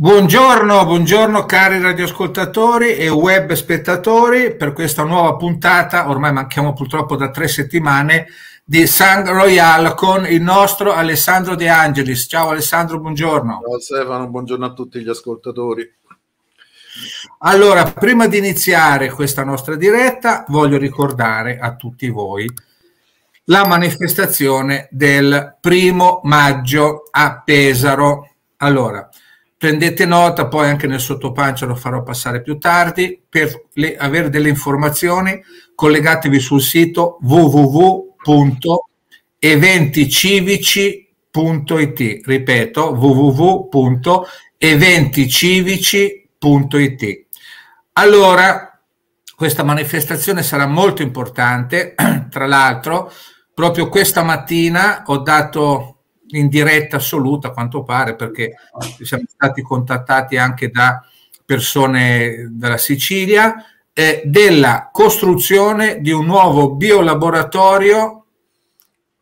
Buongiorno, buongiorno cari radioascoltatori e web spettatori per questa nuova puntata, ormai manchiamo purtroppo da tre settimane, di Sang Royal con il nostro Alessandro De Angelis. Ciao Alessandro, buongiorno. Ciao Stefano, buongiorno a tutti gli ascoltatori. Allora, prima di iniziare questa nostra diretta, voglio ricordare a tutti voi la manifestazione del primo maggio a Pesaro. Allora, prendete nota, poi anche nel sottopancia lo farò passare più tardi, per le, avere delle informazioni collegatevi sul sito www.eventicivici.it, ripeto www.eventicivici.it. Allora, questa manifestazione sarà molto importante, tra l'altro proprio questa mattina ho dato in diretta assoluta a quanto pare perché siamo stati contattati anche da persone dalla Sicilia eh, della costruzione di un nuovo biolaboratorio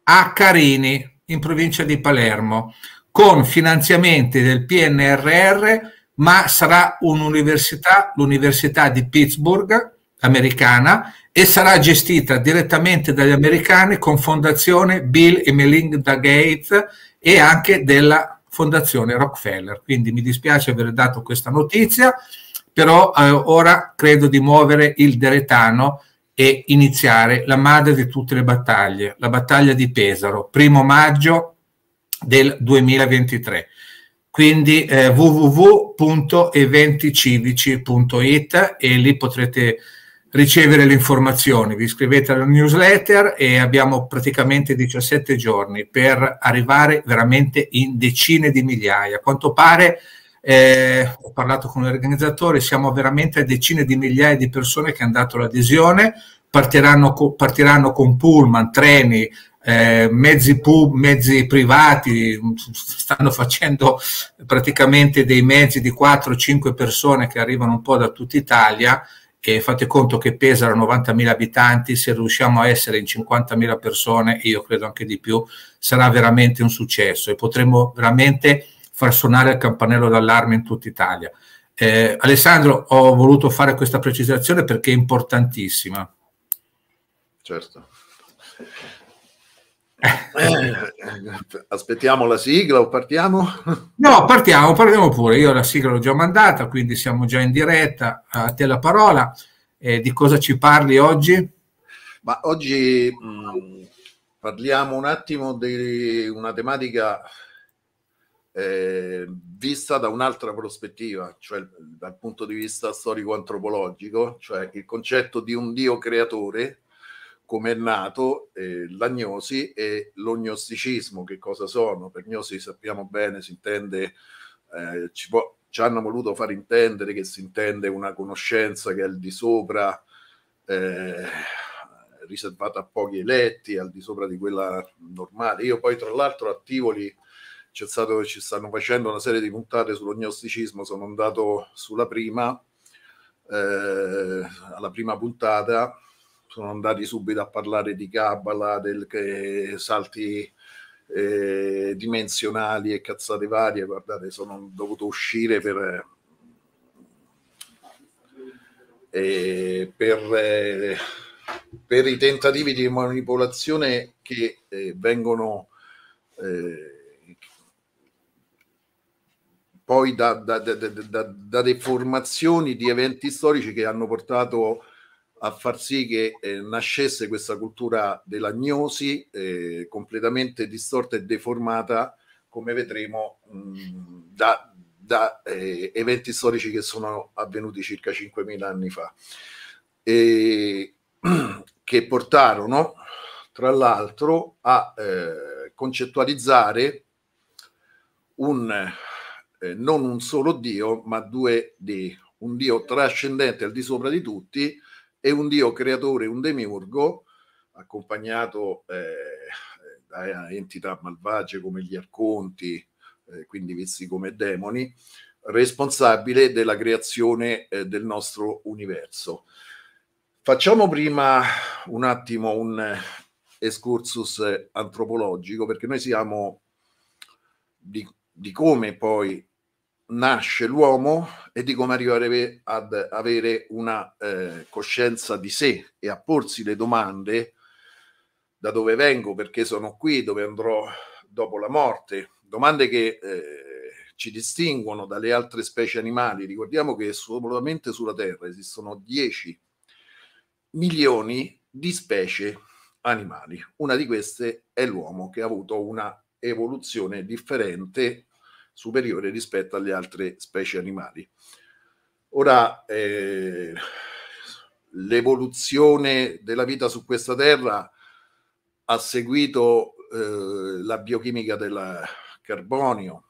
a Carini in provincia di Palermo con finanziamenti del PNRR ma sarà un'università, l'università di Pittsburgh americana e sarà gestita direttamente dagli americani con fondazione Bill e Melinda Gates e anche della fondazione Rockefeller. Quindi mi dispiace aver dato questa notizia, però eh, ora credo di muovere il deretano e iniziare la madre di tutte le battaglie, la battaglia di Pesaro, primo maggio del 2023. Quindi eh, www.eventicivici.it e lì potrete ricevere le informazioni. Vi iscrivete alla newsletter e abbiamo praticamente 17 giorni per arrivare veramente in decine di migliaia. A quanto pare, eh, ho parlato con l'organizzatore, siamo veramente a decine di migliaia di persone che hanno dato l'adesione, partiranno, co- partiranno con pullman, treni, eh, mezzi pub, mezzi privati, stanno facendo praticamente dei mezzi di 4-5 persone che arrivano un po' da tutta Italia e fate conto che pesano 90.000 abitanti, se riusciamo a essere in 50.000 persone, io credo anche di più, sarà veramente un successo e potremo veramente far suonare il campanello d'allarme in tutta Italia. Eh, Alessandro, ho voluto fare questa precisazione perché è importantissima. Certo. Eh, aspettiamo la sigla o partiamo? No, partiamo, partiamo pure. Io la sigla l'ho già mandata, quindi siamo già in diretta. A te la parola. Eh, di cosa ci parli oggi? Ma oggi mh, mm, parliamo un attimo di una tematica eh, vista da un'altra prospettiva, cioè dal punto di vista storico-antropologico, cioè il concetto di un Dio creatore come è nato eh, l'agnosi e l'ognosticismo, che cosa sono? Per gnosi sappiamo bene, si intende, eh, ci, può, ci, hanno voluto far intendere che si intende una conoscenza che è al di sopra, eh, riservata a pochi eletti, al di sopra di quella normale. Io poi tra l'altro a Tivoli c'è stato, ci stanno facendo una serie di puntate sull'ognosticismo, sono andato sulla prima, eh, alla prima puntata sono andati subito a parlare di Kabbalah, del che, salti eh, dimensionali e cazzate varie. Guardate, sono dovuto uscire per, eh, per, eh, per, i tentativi di manipolazione che eh, vengono eh, poi da, da, da, da, deformazioni di eventi storici che hanno portato a far sì che eh, nascesse questa cultura dell'agnosi eh, completamente distorta e deformata, come vedremo mh, mm, da, da eh, eventi storici che sono avvenuti circa 5.000 anni fa, e, che portarono tra l'altro a eh, concettualizzare un, eh, non un solo Dio, ma due di un Dio trascendente al di sopra di tutti, è un dio creatore, un demiurgo, accompagnato eh, da entità malvagie come gli arconti, eh, quindi visti come demoni, responsabile della creazione eh, del nostro universo. Facciamo prima un attimo un escursus antropologico, perché noi siamo di, di come poi nasce l'uomo e di come arrivare ad avere una eh, coscienza di sé e a porsi le domande da dove vengo, perché sono qui, dove andrò dopo la morte, domande che eh, ci distinguono dalle altre specie animali. Ricordiamo che solamente sulla Terra esistono 10 milioni di specie animali. Una di queste è l'uomo che ha avuto una evoluzione differente superiore rispetto alle altre specie animali. Ora, eh, l'evoluzione della vita su questa terra ha seguito eh, la biochimica del carbonio,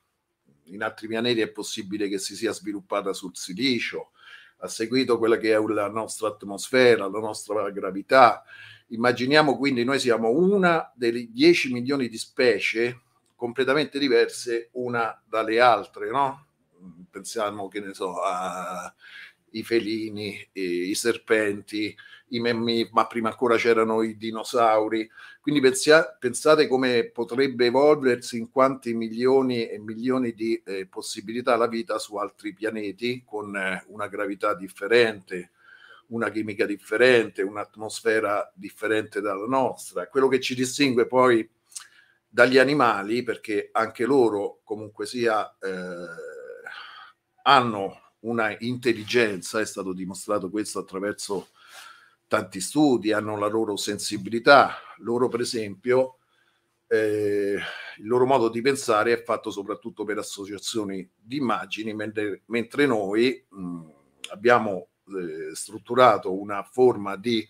in altri pianeti è possibile che si sia sviluppata sul silicio, ha seguito quella che è la nostra atmosfera, la nostra gravità. Immaginiamo quindi noi siamo una delle 10 milioni di specie completamente diverse una dalle altre, no? Pensiamo, che ne so, ai felini, i serpenti, i memmi, ma prima ancora c'erano i dinosauri. Quindi pensia, pensate come potrebbe evolversi in quanti milioni e milioni di eh, possibilità la vita su altri pianeti con eh, una gravità differente, una chimica differente, un'atmosfera differente dalla nostra. Quello che ci distingue poi dagli animali, perché anche loro comunque sia eh, hanno una intelligenza, è stato dimostrato questo attraverso tanti studi, hanno la loro sensibilità, loro per esempio eh, il loro modo di pensare è fatto soprattutto per associazioni di immagini, mentre, mentre noi mh, mm, abbiamo eh, strutturato una forma di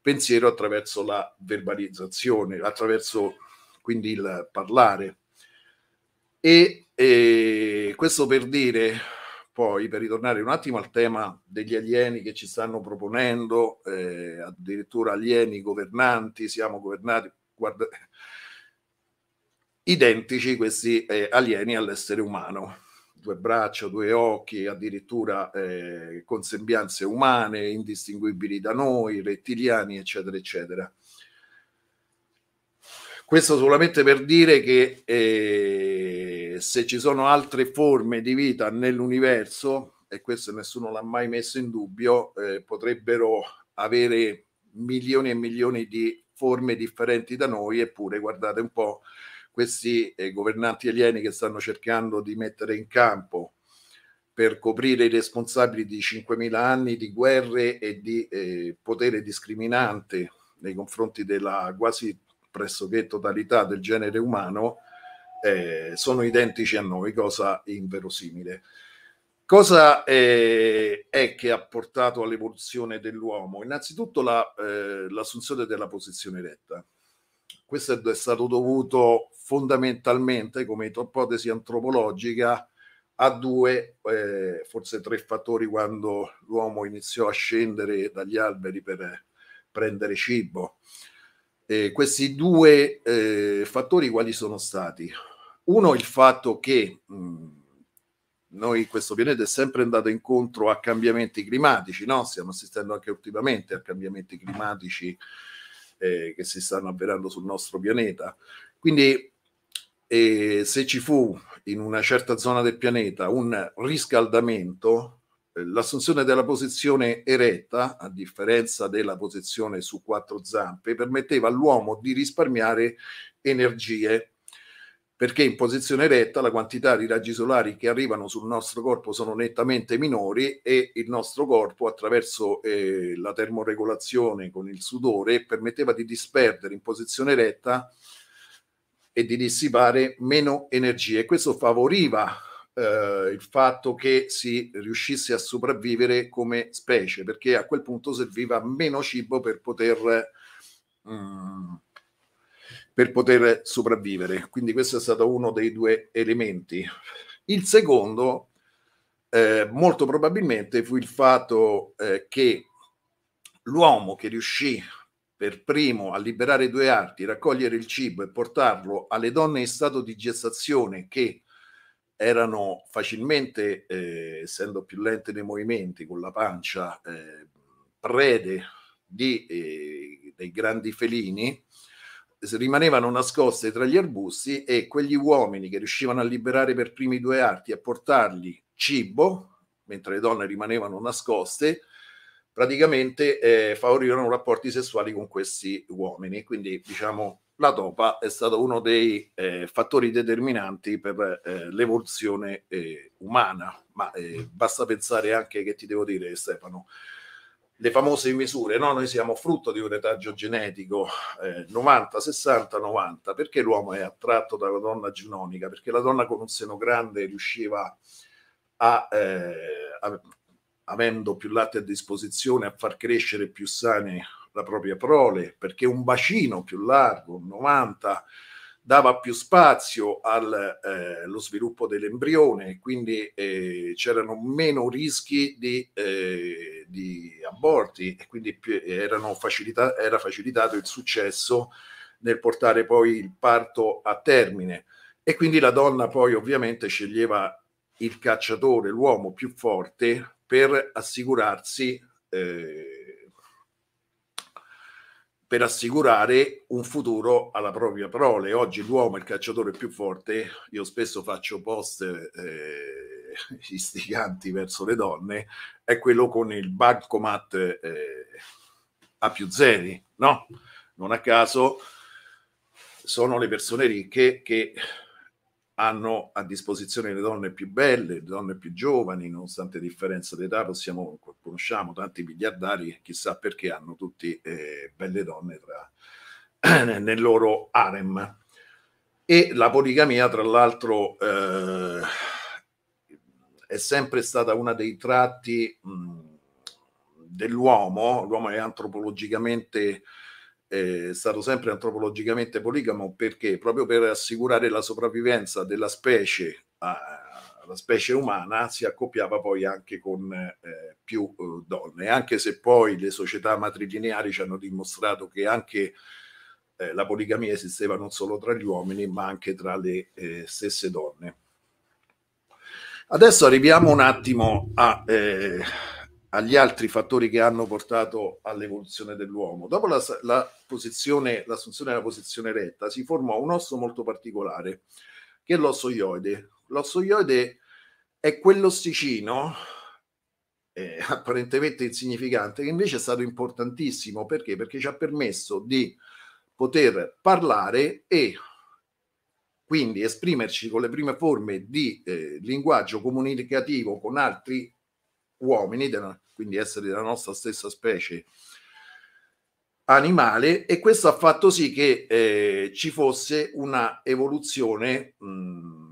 pensiero attraverso la verbalizzazione, attraverso quindi il parlare. E, e questo per dire, poi per ritornare un attimo al tema degli alieni che ci stanno proponendo, eh, addirittura alieni governanti, siamo governati, guarda, identici questi eh, alieni all'essere umano, due braccia, due occhi, addirittura eh, con sembianze umane, indistinguibili da noi, rettiliani, eccetera, eccetera. Questo solamente per dire che eh, se ci sono altre forme di vita nell'universo, e questo nessuno l'ha mai messo in dubbio, eh, potrebbero avere milioni e milioni di forme differenti da noi, eppure guardate un po' questi eh, governanti alieni che stanno cercando di mettere in campo per coprire i responsabili di 5.000 anni di guerre e di eh, potere discriminante nei confronti della quasi pressoché totalità del genere umano eh, sono identici a noi, cosa inverosimile. Cosa eh, è che ha portato all'evoluzione dell'uomo? Innanzitutto la, eh, l'assunzione della posizione retta. Questo è stato dovuto fondamentalmente, come ipotesi antropologica, a due, eh, forse tre fattori quando l'uomo iniziò a scendere dagli alberi per eh, prendere cibo eh, questi due eh, fattori quali sono stati? Uno, il fatto che mh, mm, noi questo pianeta è sempre andato incontro a cambiamenti climatici, no? stiamo assistendo anche ultimamente a cambiamenti climatici eh, che si stanno avverando sul nostro pianeta. Quindi eh, se ci fu in una certa zona del pianeta un riscaldamento, L'assunzione della posizione eretta, a differenza della posizione su quattro zampe, permetteva all'uomo di risparmiare energie, perché in posizione eretta la quantità di raggi solari che arrivano sul nostro corpo sono nettamente minori e il nostro corpo attraverso eh, la termoregolazione con il sudore permetteva di disperdere in posizione eretta e di dissipare meno energie. Questo favoriva eh, il fatto che si riuscisse a sopravvivere come specie, perché a quel punto serviva meno cibo per poter, mh, mm, per poter sopravvivere. Quindi questo è stato uno dei due elementi. Il secondo, eh, molto probabilmente, fu il fatto eh, che l'uomo che riuscì per primo a liberare due arti, raccogliere il cibo e portarlo alle donne in stato di gestazione che erano facilmente, eh, essendo più lente nei movimenti, con la pancia, eh, prede di, eh, dei grandi felini, rimanevano nascoste tra gli arbusti e quegli uomini che riuscivano a liberare per primi due arti e a portargli cibo, mentre le donne rimanevano nascoste, praticamente eh, favorirono rapporti sessuali con questi uomini. Quindi, diciamo, la topa è stato uno dei eh, fattori determinanti per eh, l'evoluzione eh, umana. Ma eh, mm. basta pensare anche che ti devo dire, Stefano. Le famose misure, no? noi siamo frutto di un retaggio genetico 90, 60, 90. Perché l'uomo è attratto dalla donna ginonica? Perché la donna con un seno grande riusciva a, eh, a avendo più latte a disposizione, a far crescere più sane la propria prole, perché un bacino più largo, un 90, dava più spazio allo eh, sviluppo dell'embrione, e quindi eh, c'erano meno rischi di, eh, di aborti e quindi facilita- era facilitato il successo nel portare poi il parto a termine. E quindi la donna poi ovviamente sceglieva il cacciatore, l'uomo più forte, per assicurarsi eh, per assicurare un futuro alla propria prole. Oggi l'uomo è il cacciatore più forte. Io spesso faccio post eh, istiganti verso le donne, è quello con il bancomat eh, a più zeri, no? Non a caso sono le persone ricche che hanno a disposizione le donne più belle, le donne più giovani, nonostante differenza d'età, possiamo, conosciamo tanti miliardari, chissà perché hanno tutti eh, belle donne tra, nel loro harem. E la poligamia, tra l'altro, eh, è sempre stata uno dei tratti mh, dell'uomo, l'uomo è antropologicamente è stato sempre antropologicamente poligamo perché proprio per assicurare la sopravvivenza della specie alla specie umana si accoppiava poi anche con eh, più eh, donne, anche se poi le società matrilineari ci hanno dimostrato che anche eh, la poligamia esisteva non solo tra gli uomini, ma anche tra le eh, stesse donne. Adesso arriviamo un attimo a eh, agli altri fattori che hanno portato all'evoluzione dell'uomo. Dopo la, la posizione, l'assunzione della posizione retta si formò un osso molto particolare, che è l'osso ioide. L'osso ioide è quell'ossicino eh, apparentemente insignificante, che invece è stato importantissimo perché? Perché ci ha permesso di poter parlare e quindi esprimerci con le prime forme di eh, linguaggio comunicativo con altri uomini della, quindi esseri della nostra stessa specie animale e questo ha fatto sì che eh, ci fosse una evoluzione mh,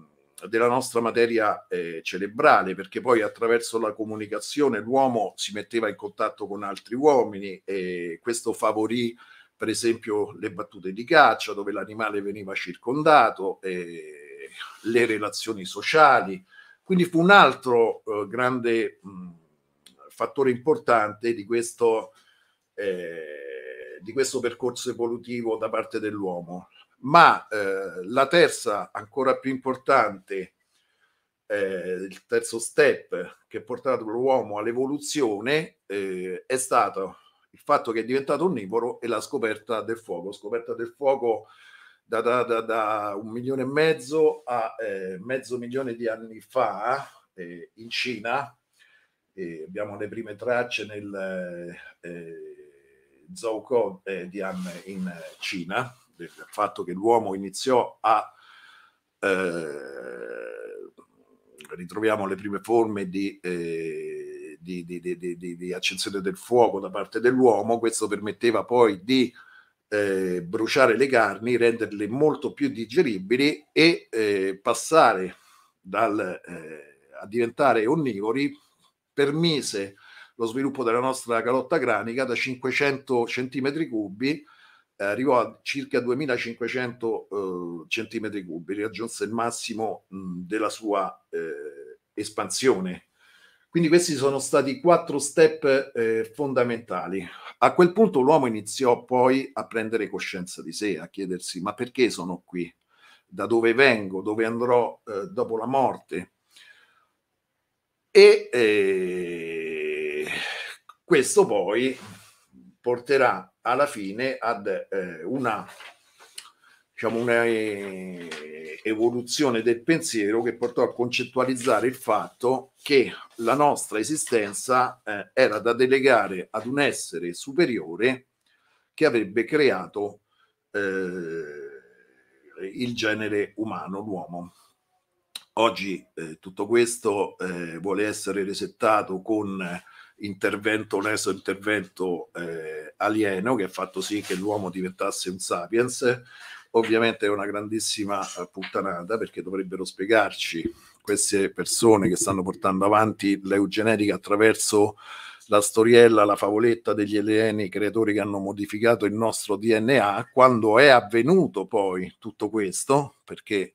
della nostra materia eh, cerebrale perché poi attraverso la comunicazione l'uomo si metteva in contatto con altri uomini e questo favorì per esempio le battute di caccia dove l'animale veniva circondato eh, le relazioni sociali quindi fu un altro eh, grande mh, fattore importante di questo, eh, di questo percorso evolutivo da parte dell'uomo. Ma eh, la terza, ancora più importante, eh, il terzo step che ha portato l'uomo all'evoluzione eh, è stato il fatto che è diventato onnivoro e la scoperta del fuoco, scoperta del fuoco da, da, da, da un milione e mezzo a eh, mezzo milione di anni fa eh, in Cina, eh, abbiamo le prime tracce nel eh, eh Zhouko eh, Dian in Cina, del fatto che l'uomo iniziò a... Eh, ritroviamo le prime forme eh, di... Di, di, di, di, accensione del fuoco da parte dell'uomo, questo permetteva poi di eh, bruciare le carni, renderle molto più digeribili e eh, passare dal, eh, a diventare onnivori permise lo sviluppo della nostra calotta granica da 500 centimetri cubi eh, arrivò a circa 2500 eh, centimetri cubi, raggiunse il massimo mh, della sua eh, espansione. Quindi questi sono stati quattro step eh, fondamentali. A quel punto l'uomo iniziò poi a prendere coscienza di sé, a chiedersi ma perché sono qui? Da dove vengo? Dove andrò eh, dopo la morte? e eh, questo poi porterà alla fine ad eh, una diciamo una eh, evoluzione del pensiero che portò a concettualizzare il fatto che la nostra esistenza eh, era da delegare ad un essere superiore che avrebbe creato eh, il genere umano, l'uomo. Oggi eh, tutto questo eh, vuole essere resettato con eh, intervento, onesto intervento eh, alieno che ha fatto sì che l'uomo diventasse un sapiens. Ovviamente è una grandissima eh, puttanata perché dovrebbero spiegarci queste persone che stanno portando avanti l'eugenetica attraverso la storiella, la favoletta degli alieni creatori che hanno modificato il nostro DNA, quando è avvenuto poi tutto questo, perché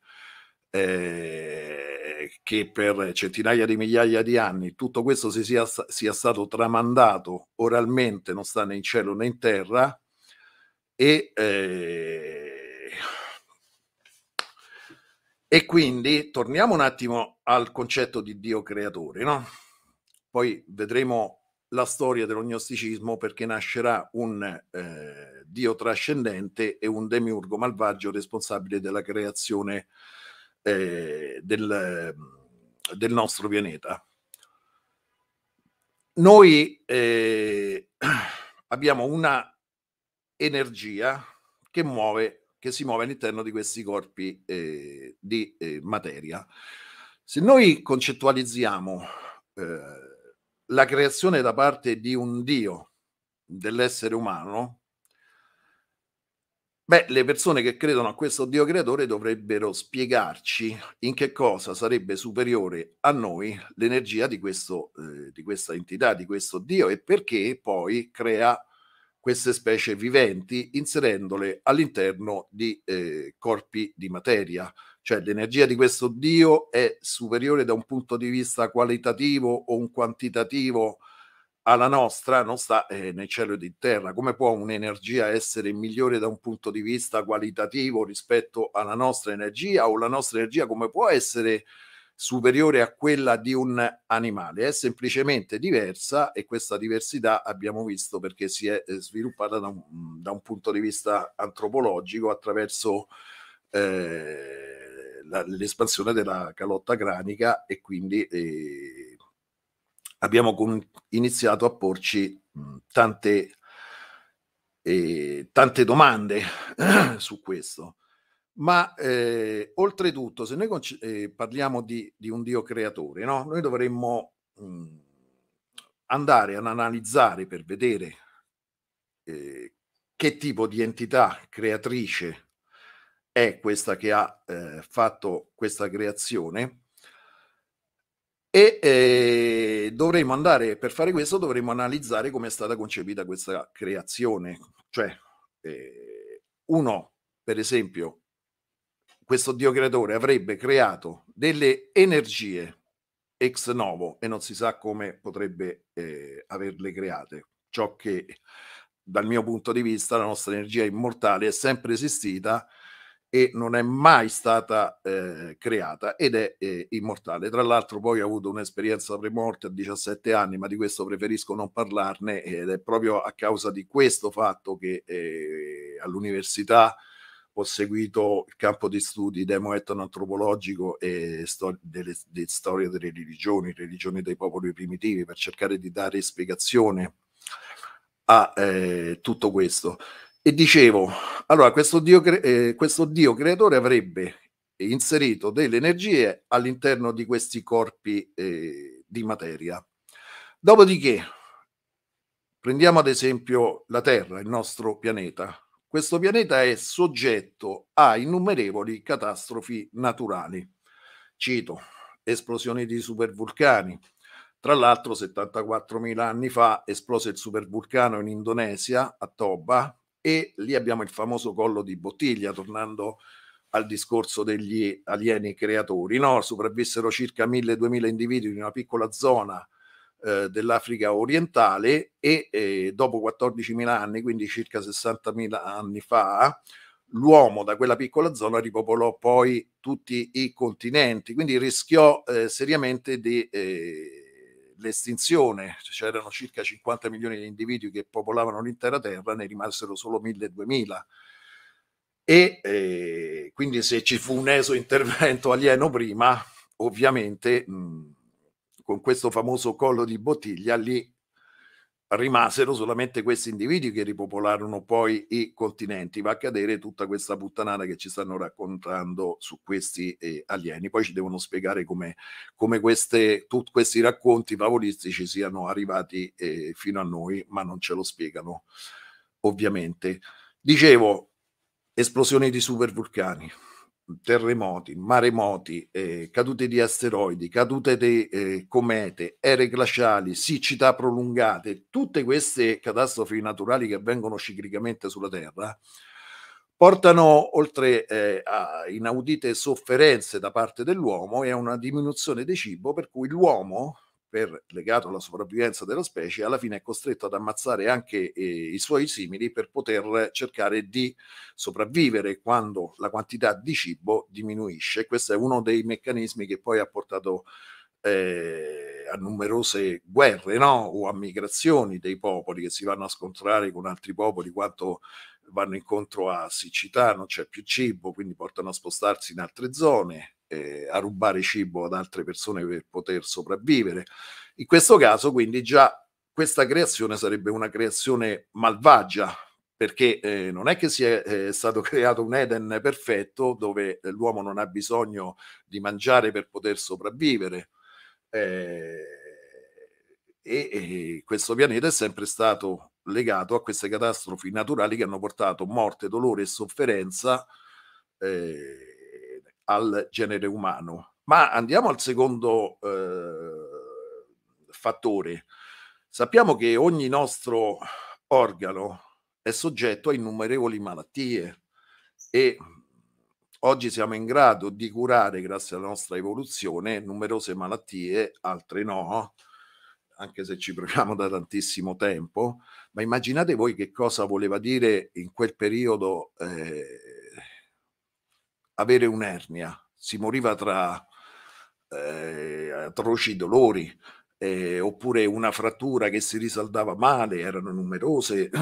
eh, che per centinaia di migliaia di anni tutto questo si sia, sia stato tramandato oralmente, non sta né in cielo né in terra, e, eh, e quindi torniamo un attimo al concetto di Dio creatore, no? Poi vedremo la storia dell'ognosticismo perché nascerà un eh, Dio trascendente e un demiurgo malvagio responsabile della creazione eh, del, del, nostro pianeta. Noi eh, abbiamo una energia che muove che si muove all'interno di questi corpi eh, di eh, materia. Se noi concettualizziamo eh, la creazione da parte di un Dio dell'essere umano, Beh, le persone che credono a questo Dio creatore dovrebbero spiegarci in che cosa sarebbe superiore a noi l'energia di, questo, eh, di questa entità, di questo Dio e perché poi crea queste specie viventi inserendole all'interno di eh, corpi di materia. Cioè l'energia di questo Dio è superiore da un punto di vista qualitativo o un quantitativo alla nostra non sta eh, nel cielo ed in terra. Come può un'energia essere migliore da un punto di vista qualitativo rispetto alla nostra energia o la nostra energia come può essere superiore a quella di un animale? È semplicemente diversa e questa diversità abbiamo visto perché si è eh, sviluppata da un, da un punto di vista antropologico attraverso eh, la, l'espansione della calotta cranica e quindi... Eh, abbiamo con- iniziato a porci mh, tante, eh, tante, domande su questo. Ma eh, oltretutto, se noi conce- eh, parliamo di, di, un Dio creatore, no? noi dovremmo mh, andare ad analizzare per vedere eh, che tipo di entità creatrice è questa che ha eh, fatto questa creazione e eh, dovremmo andare, per fare questo, dovremmo analizzare come è stata concepita questa creazione. Cioè, eh, uno, per esempio, questo Dio creatore avrebbe creato delle energie ex novo e non si sa come potrebbe eh, averle create. Ciò che dal mio punto di vista la nostra energia immortale è sempre esistita e non è mai stata eh, creata ed è eh, immortale. Tra l'altro poi ho avuto un'esperienza pre-morte a 17 anni, ma di questo preferisco non parlarne ed è proprio a causa di questo fatto che eh, all'università ho seguito il campo di studi demo etnoantropologico e stor- delle, delle storie delle religioni, religioni dei popoli primitivi, per cercare di dare spiegazione a eh, tutto questo. E dicevo, allora questo Dio, eh, questo Dio creatore avrebbe inserito delle energie all'interno di questi corpi eh, di materia. Dopodiché, prendiamo ad esempio la Terra, il nostro pianeta. Questo pianeta è soggetto a innumerevoli catastrofi naturali. Cito, esplosioni di supervulcani. Tra l'altro, 74.000 anni fa esplose il supervulcano in Indonesia, a Toba, e lì abbiamo il famoso collo di bottiglia, tornando al discorso degli alieni creatori. No? Sopravvissero circa 1000-2000 individui in una piccola zona eh, dell'Africa orientale e eh, dopo 14.000 anni, quindi circa 60.000 anni fa, l'uomo da quella piccola zona ripopolò poi tutti i continenti, quindi rischiò eh, seriamente di eh, l'estinzione, cioè c'erano circa 50 milioni di individui che popolavano l'intera Terra, ne rimasero solo 1000-2000. E eh, quindi se ci fu un eso intervento alieno prima, ovviamente mh, con questo famoso collo di bottiglia lì rimasero solamente questi individui che ripopolarono poi i continenti. Va a cadere tutta questa puttanata che ci stanno raccontando su questi eh, alieni. Poi ci devono spiegare come, come queste, tutti questi racconti favolistici siano arrivati eh, fino a noi, ma non ce lo spiegano, ovviamente. Dicevo, esplosioni di supervulcani terremoti, maremoti, eh, cadute di asteroidi, cadute di eh, comete, ere glaciali, siccità prolungate, tutte queste catastrofi naturali che avvengono ciclicamente sulla Terra portano oltre eh, a inaudite sofferenze da parte dell'uomo e a una diminuzione di cibo per cui l'uomo per, legato alla sopravvivenza della specie, alla fine è costretto ad ammazzare anche eh, i suoi simili per poter cercare di sopravvivere quando la quantità di cibo diminuisce. Questo è uno dei meccanismi che poi ha portato eh, a numerose guerre no? o a migrazioni dei popoli che si vanno a scontrare con altri popoli quanto vanno incontro a siccità, non c'è più cibo, quindi portano a spostarsi in altre zone eh, a rubare cibo ad altre persone per poter sopravvivere. In questo caso, quindi, già questa creazione sarebbe una creazione malvagia, perché eh, non è che sia eh, stato creato un Eden perfetto dove l'uomo non ha bisogno di mangiare per poter sopravvivere. Eh, e, e, questo pianeta è sempre stato legato a queste catastrofi naturali che hanno portato morte, dolore e sofferenza. Eh, al genere umano. Ma andiamo al secondo eh, fattore. Sappiamo che ogni nostro organo è soggetto a innumerevoli malattie e oggi siamo in grado di curare, grazie alla nostra evoluzione, numerose malattie, altre no, anche se ci proviamo da tantissimo tempo. Ma immaginate voi che cosa voleva dire in quel periodo. Eh, avere un'ernia, si moriva tra eh, atroci dolori, eh, oppure una frattura che si risaldava male, erano numerose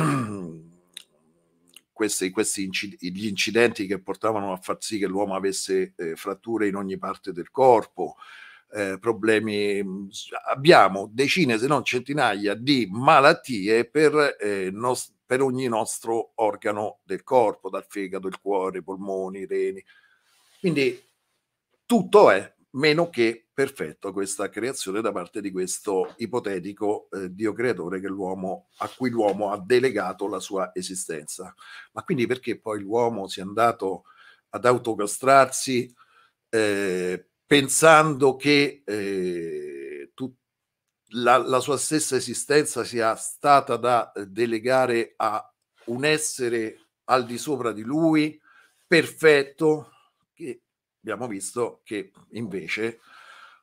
questi, questi incid- gli incidenti che portavano a far sì che l'uomo avesse eh, fratture in ogni parte del corpo, eh, problemi. Mm, abbiamo decine, se non centinaia, di malattie per, eh, nos- per ogni nostro organo del corpo, dal fegato, il cuore, i polmoni, i reni quindi tutto è meno che perfetto questa creazione da parte di questo ipotetico eh, Dio creatore a cui l'uomo ha delegato la sua esistenza. Ma quindi perché poi l'uomo si è andato ad autocastrarsi eh, pensando che eh, tut- la, la, sua stessa esistenza sia stata da delegare a un essere al di sopra di lui, perfetto, abbiamo visto che invece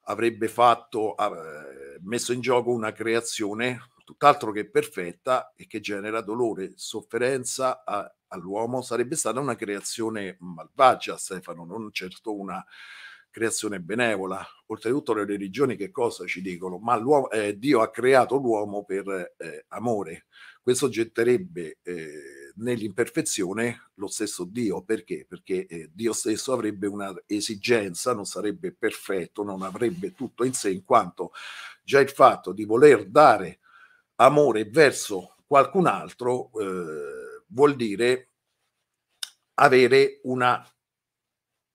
avrebbe fatto, eh, messo in gioco una creazione tutt'altro che perfetta e che genera dolore, sofferenza a, all'uomo, sarebbe stata una creazione malvagia, Stefano, non certo una creazione benevola. Oltretutto le religioni che cosa ci dicono? Ma eh, Dio ha creato l'uomo per eh, amore. Questo getterebbe eh, nell'imperfezione lo stesso Dio. Perché? Perché eh, Dio stesso avrebbe una esigenza, non sarebbe perfetto, non avrebbe tutto in sé, in quanto già il fatto di voler dare amore verso qualcun altro eh, vuol dire avere una,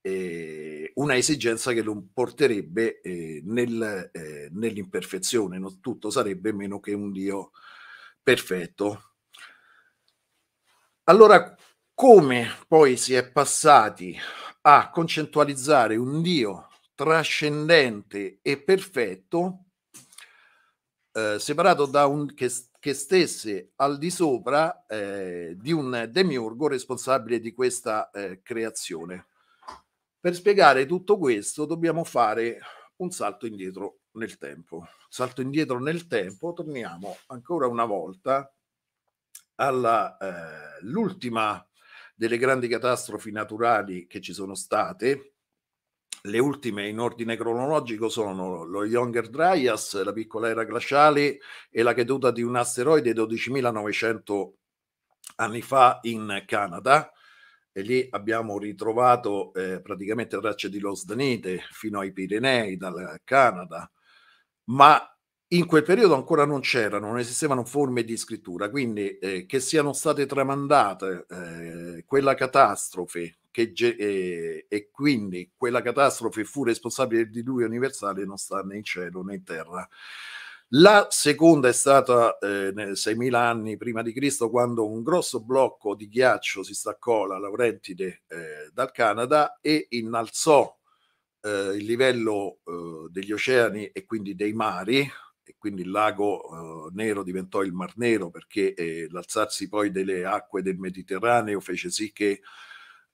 eh, una esigenza che lo porterebbe eh, nel, eh, nell'imperfezione, non tutto sarebbe meno che un Dio perfetto. Allora, come poi si è passati a concettualizzare un Dio trascendente e perfetto, eh, separato da un che, che, stesse al di sopra eh, di un demiurgo responsabile di questa eh, creazione. Per spiegare tutto questo dobbiamo fare un salto indietro nel tempo. Salto indietro nel tempo, torniamo ancora una volta all'ultima eh, delle grandi catastrofi naturali che ci sono state. Le ultime in ordine cronologico sono lo Younger Dryas, la piccola era glaciale e la caduta di un asteroide 12.900 anni fa in Canada. E lì abbiamo ritrovato eh, praticamente tracce di losdanite fino ai Pirenei, dal Canada, ma in quel periodo ancora non c'erano, non esistevano forme di scrittura, quindi eh, che siano state tramandate eh, quella catastrofe che, eh, e quindi quella catastrofe fu responsabile del diluvio universale non sta né in cielo né in terra. La seconda è stata eh, 6.000 anni prima di Cristo, quando un grosso blocco di ghiaccio si staccò la Laurentide eh, dal Canada e innalzò eh, il livello eh, degli oceani e quindi dei mari, e quindi il lago eh, nero diventò il Mar Nero perché eh, l'alzarsi poi delle acque del Mediterraneo fece sì che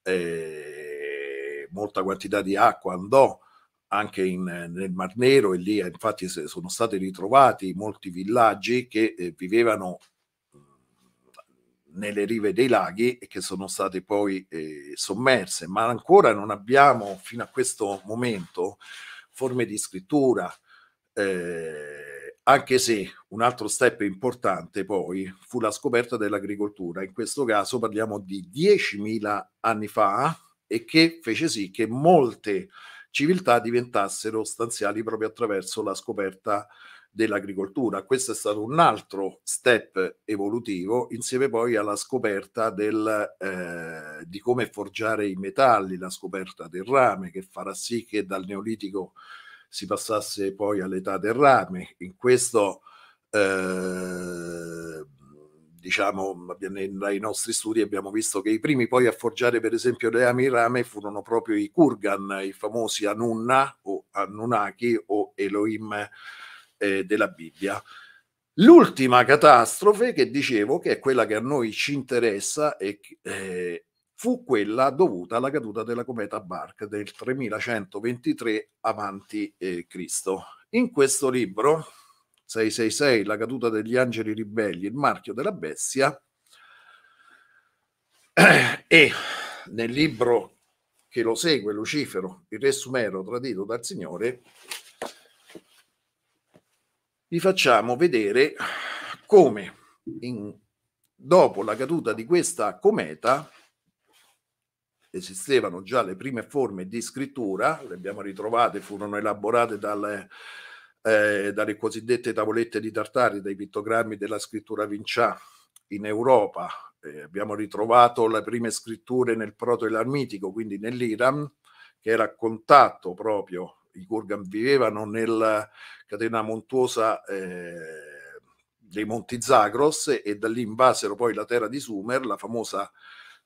eh, molta quantità di acqua andò anche in, nel Mar Nero e lì eh, infatti sono stati ritrovati molti villaggi che eh, vivevano mm, nelle rive dei laghi e che sono state poi eh, sommerse, ma ancora non abbiamo fino a questo momento forme di scrittura eh, anche se un altro step importante poi fu la scoperta dell'agricoltura, in questo caso parliamo di 10.000 anni fa e che fece sì che molte civiltà diventassero stanziali proprio attraverso la scoperta dell'agricoltura. Questo è stato un altro step evolutivo insieme poi alla scoperta del, eh, di come forgiare i metalli, la scoperta del rame che farà sì che dal neolitico si passasse poi all'età del rame. In questo, eh, diciamo, nei nostri studi abbiamo visto che i primi poi a forgiare, per esempio, le ami rame furono proprio i Kurgan, i famosi Anunna o Anunnaki o Elohim eh, della Bibbia. L'ultima catastrofe che dicevo, che è quella che a noi ci interessa, e, eh, fu quella dovuta alla caduta della cometa Bark del 3123 avanti eh, Cristo. In questo libro, 666, La caduta degli angeli ribelli, il marchio della bestia, e nel libro che lo segue, Lucifero, il re sumero tradito dal Signore, vi facciamo vedere come in, dopo la caduta di questa cometa esistevano già le prime forme di scrittura, le abbiamo ritrovate, furono elaborate dalle, eh, dalle cosiddette tavolette di Tartari, dai pittogrammi della scrittura vincià in Europa. Eh, abbiamo ritrovato le prime scritture nel proto-elamitico, quindi nell'Iran, che era a contatto proprio, i Kurgan vivevano nella catena montuosa eh, dei Monti Zagros e da lì invasero poi la terra di Sumer, la famosa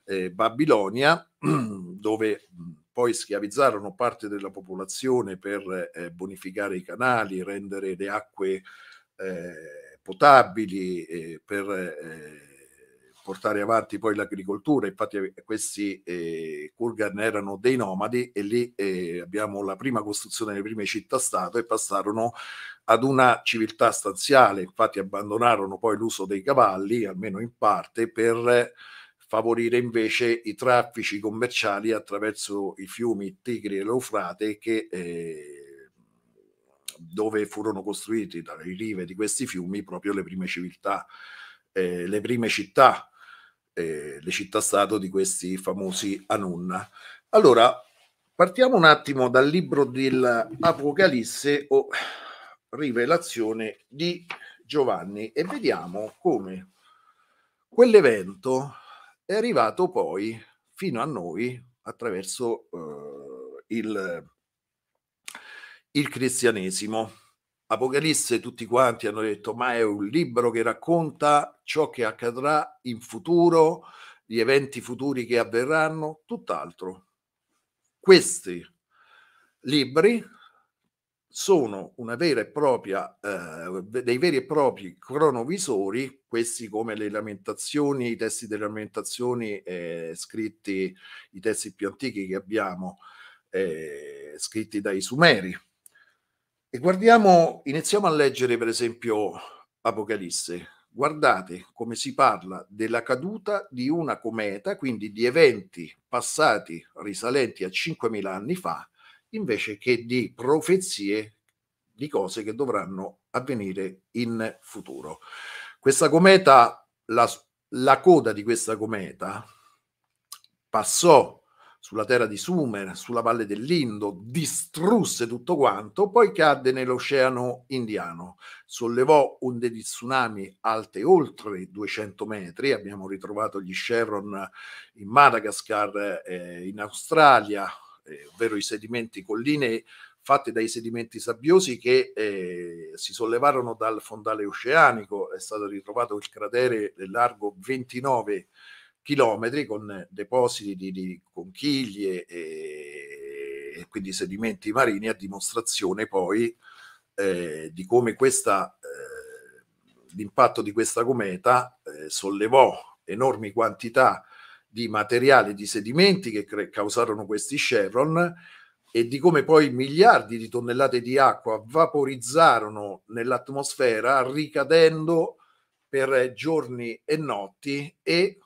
eh, Babilonia, dove poi schiavizzarono parte della popolazione per eh, bonificare i canali, rendere le acque eh, potabili, per eh, portare avanti poi l'agricoltura. Infatti eh, questi eh, Kurgan erano dei nomadi e lì eh, abbiamo la prima costruzione delle prime città-stato e passarono ad una civiltà stanziale. Infatti abbandonarono poi l'uso dei cavalli, almeno in parte, per... Eh, favorire invece i traffici commerciali attraverso i fiumi Tigri e l'Eufrate che eh, dove furono costruiti dalle rive di questi fiumi proprio le prime civiltà, eh, le prime città, eh, le città-stato di questi famosi Anunna. Allora, partiamo un attimo dal libro dell'Apocalisse o Rivelazione di Giovanni e vediamo come quell'evento è arrivato poi fino a noi attraverso eh, il, il cristianesimo. Apocalisse tutti quanti hanno detto ma è un libro che racconta ciò che accadrà in futuro, gli eventi futuri che avverranno, tutt'altro. Questi libri sono una vera e propria, eh, dei veri e propri cronovisori, questi come le lamentazioni, i testi delle lamentazioni eh, scritti, i testi più antichi che abbiamo, eh, scritti dai Sumeri. E guardiamo, iniziamo a leggere per esempio Apocalisse. Guardate come si parla della caduta di una cometa, quindi di eventi passati risalenti a 5.000 anni fa, invece che di profezie di cose che dovranno avvenire in futuro. Questa cometa, la, la coda di questa cometa passò sulla terra di Sumer, sulla valle dell'Indo, distrusse tutto quanto, poi cadde nell'oceano indiano, sollevò onde di tsunami alte oltre 200 metri, abbiamo ritrovato gli Chevron in Madagascar, eh, in Australia, eh, ovvero i sedimenti colline fatti dai sedimenti sabbiosi che eh, si sollevarono dal fondale oceanico, è stato ritrovato il cratere largo 29 chilometri con depositi di, di conchiglie e, eh, e, quindi sedimenti marini a dimostrazione poi eh, di come questa, eh, l'impatto di questa cometa eh, sollevò enormi quantità di materiale, di sedimenti che cre- causarono questi Chevron e di come poi miliardi di tonnellate di acqua vaporizzarono nell'atmosfera ricadendo per giorni e notti e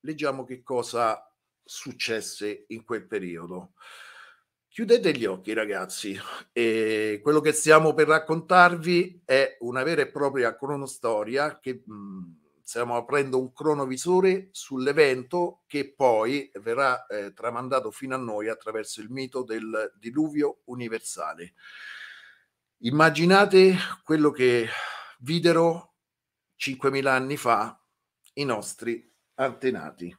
leggiamo che cosa successe in quel periodo. Chiudete gli occhi ragazzi e quello che stiamo per raccontarvi è una vera e propria cronostoria che mh, stiamo aprendo un cronovisore sull'evento che poi verrà eh, tramandato fino a noi attraverso il mito del diluvio universale. Immaginate quello che videro 5.000 anni fa i nostri antenati.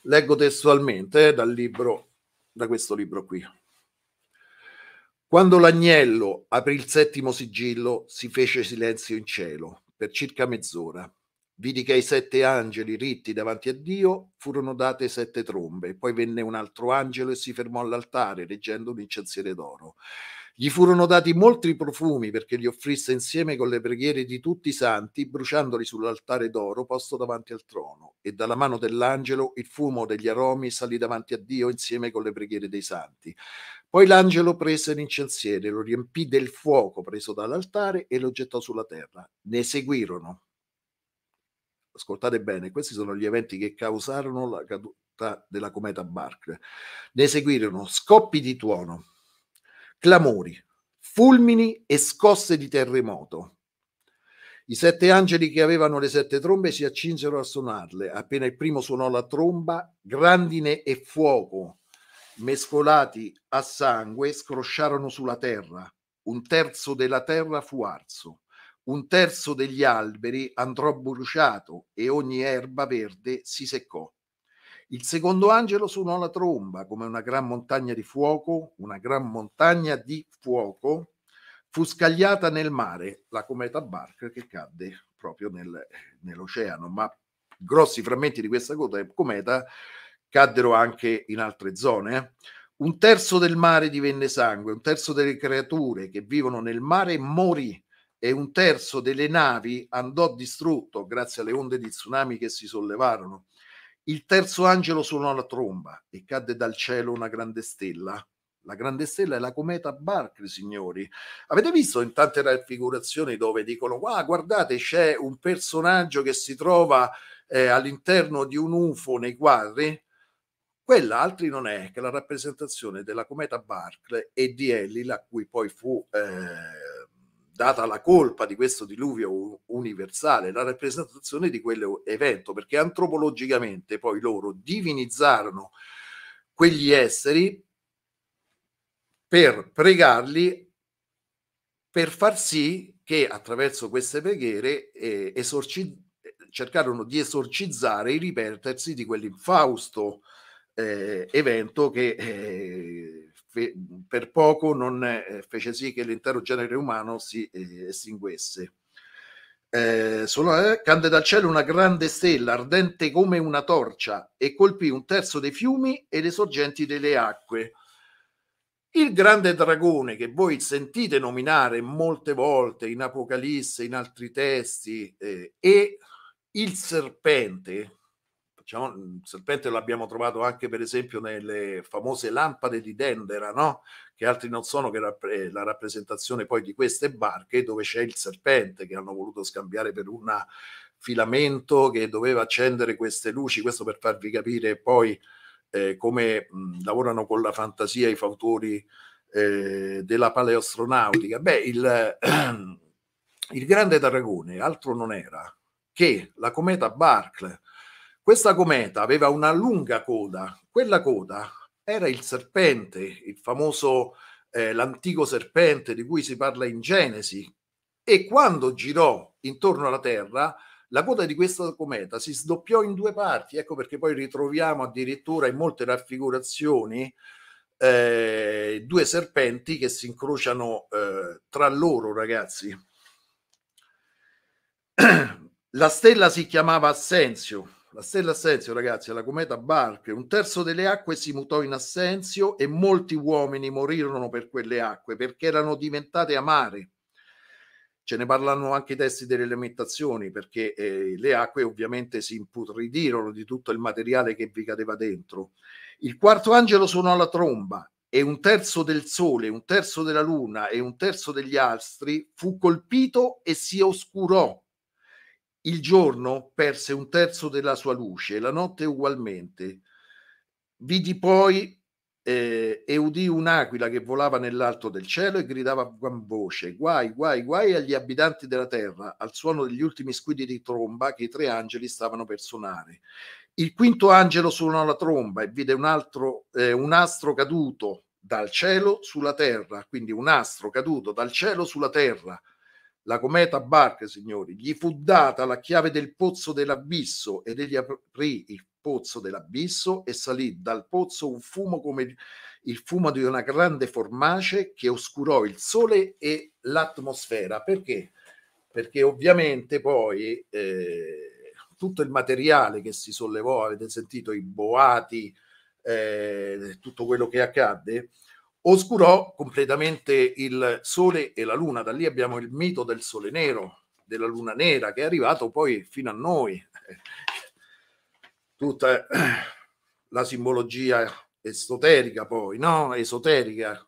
Leggo testualmente eh, dal libro, da questo libro qui. Quando l'agnello aprì il settimo sigillo, si fece silenzio in cielo per circa mezz'ora. Vidi che ai sette angeli ritti davanti a Dio furono date sette trombe, poi venne un altro angelo e si fermò all'altare, reggendo un incensiere d'oro. Gli furono dati molti profumi perché li offrisse insieme con le preghiere di tutti i santi, bruciandoli sull'altare d'oro posto davanti al trono. E dalla mano dell'angelo il fumo degli aromi salì davanti a Dio insieme con le preghiere dei santi. Poi l'angelo prese l'incensiere, lo riempì del fuoco preso dall'altare e lo gettò sulla terra. Ne seguirono. Ascoltate bene, questi sono gli eventi che causarono la caduta della cometa Bark. Ne seguirono scoppi di tuono, clamori, fulmini e scosse di terremoto. I sette angeli che avevano le sette trombe si accinsero a suonarle. Appena il primo suonò la tromba, grandine e fuoco, mescolati a sangue, scrosciarono sulla terra. Un terzo della terra fu arso, un terzo degli alberi andrò bruciato e ogni erba verde si seccò. Il secondo angelo suonò la tromba come una gran montagna di fuoco, una gran montagna di fuoco fu scagliata nel mare, la cometa Bark che cadde proprio nel, nell'oceano, ma grossi frammenti di questa cometa caddero anche in altre zone. Eh. Un terzo del mare divenne sangue, un terzo delle creature che vivono nel mare morì e un terzo delle navi andò distrutto grazie alle onde di tsunami che si sollevarono il terzo angelo suonò la tromba e cadde dal cielo una grande stella. La grande stella è la cometa Barclay, signori. Avete visto in tante raffigurazioni dove dicono: ah, guardate, c'è un personaggio che si trova eh, all'interno di un UFO nei quadri? Quella altri non è che la rappresentazione della cometa Barclay e di Ellie, la cui poi fu eh, data la colpa di questo diluvio universale, la rappresentazione di quell'evento, perché antropologicamente poi loro divinizzarono quegli esseri per pregarli, per far sì che attraverso queste preghiere eh, esorci- eh, cercarono di esorcizzare i ripetersi di quell'infausto eh, evento che... Eh, fe, per poco non eh, fece sì che l'intero genere umano si eh, estinguesse. Eh, solo, eh, cande dal cielo una grande stella ardente come una torcia e colpì un terzo dei fiumi e le sorgenti delle acque. Il grande dragone che voi sentite nominare molte volte in Apocalisse, in altri testi, eh, e il serpente, Facciamo, il mhmm, serpente l'abbiamo trovato anche per esempio nelle famose lampade di Dendera, no? che altri non sono che eh, la rappresentazione poi di queste barche dove c'è il serpente che hanno voluto scambiare per un filamento che doveva accendere queste luci, questo per farvi capire poi eh, come mh, mhmm, lavorano con la fantasia i fautori eh, della paleostronautica. Beh, il, il grande Tarragone altro non era che la cometa Barclay questa cometa aveva una lunga coda, quella coda era il serpente, il famoso, eh, l'antico serpente di cui si parla in Genesi, e quando girò intorno alla Terra, la coda di questa cometa si sdoppiò in due parti, ecco perché poi ritroviamo addirittura in molte raffigurazioni eh, due serpenti che si incrociano eh, tra loro, ragazzi. La stella si chiamava Assenzio, la stella Assenzio, ragazzi, è la cometa Barker. Un terzo delle acque si mutò in Assenzio e molti uomini morirono per quelle acque perché erano diventate amare. Ce ne parlano anche i testi delle lamentazioni perché eh, le acque ovviamente si imputridirono di tutto il materiale che vi cadeva dentro. Il quarto angelo suonò la tromba e un terzo del sole, un terzo della luna e un terzo degli astri fu colpito e si oscurò il giorno perse un terzo della sua luce, la notte ugualmente. Vidi poi eh, e udì un'aquila che volava nell'alto del cielo e gridava a gran voce: Guai, guai, guai agli abitanti della terra, al suono degli ultimi squidi di tromba che i tre angeli stavano per suonare. Il quinto angelo suonò la tromba e vide un altro eh, un astro caduto dal cielo sulla terra, quindi un astro caduto dal cielo sulla terra la cometa Bark, signori, gli fu data la chiave del pozzo dell'abisso ed egli aprì il pozzo dell'abisso e salì dal pozzo un fumo come il fumo di una grande formace che oscurò il sole e l'atmosfera. Perché? Perché ovviamente poi eh, tutto il materiale che si sollevò, avete sentito i boati, eh, tutto quello che accadde, oscurò completamente il Sole e la Luna. Da lì abbiamo il mito del Sole nero, della Luna nera, che è arrivato poi fino a noi. Tutta la simbologia esoterica, poi, no? Esoterica.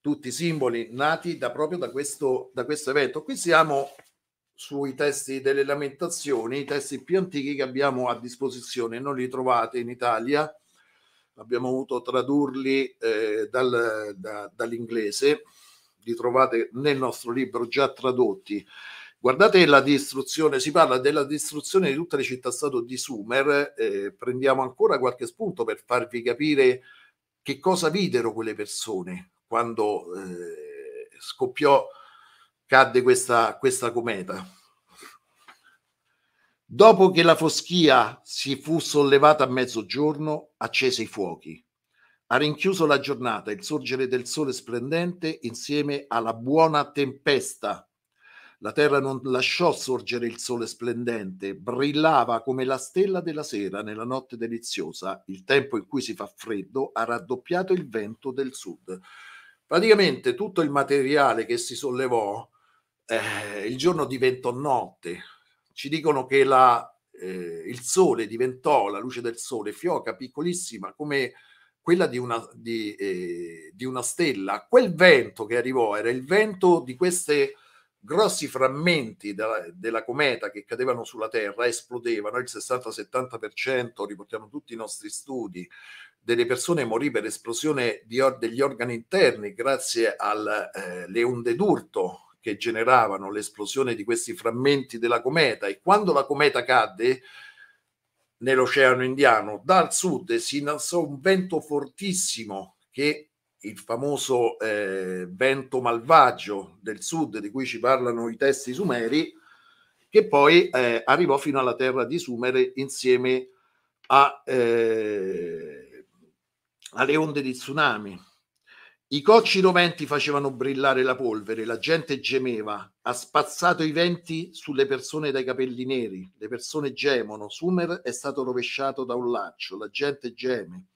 Tutti i simboli nati da, proprio da questo, da questo evento. Qui siamo sui testi delle lamentazioni, i testi più antichi che abbiamo a disposizione, non li trovate in Italia abbiamo dovuto tradurli eh, dal, da, dall'inglese, li trovate nel nostro libro già tradotti. Guardate la distruzione, si parla della distruzione di tutte le città-stato di Sumer, eh, prendiamo ancora qualche spunto per farvi capire che cosa videro quelle persone quando eh, scoppiò, cadde questa, questa cometa. Dopo che la foschia si fu sollevata a mezzogiorno, accese i fuochi. Ha rinchiuso la giornata il sorgere del sole splendente insieme alla buona tempesta. La terra non lasciò sorgere il sole splendente, brillava come la stella della sera nella notte deliziosa. Il tempo in cui si fa freddo ha raddoppiato il vento del sud. Praticamente tutto il materiale che si sollevò eh, il giorno diventò notte ci dicono che la, eh, il sole diventò, la luce del sole, fioca piccolissima come quella di una, di, eh, di una stella. Quel vento che arrivò era il vento di questi grossi frammenti da, della cometa che cadevano sulla Terra, esplodevano, il 60-70%, riportiamo tutti i nostri studi, delle persone morì per esplosione or- degli organi interni grazie alle eh, onde d'urto che generavano l'esplosione di questi frammenti della cometa e quando la cometa cadde nell'oceano indiano, dal sud si innalzò un vento fortissimo che il famoso eh, vento malvagio del sud di cui ci parlano i testi sumeri, che poi eh, arrivò fino alla terra di Sumere insieme a, eh, alle onde di tsunami i cocci roventi facevano brillare la polvere, la gente gemeva, ha spazzato i venti sulle persone dai capelli neri, le persone gemono, Sumer è stato rovesciato da un laccio, la gente geme.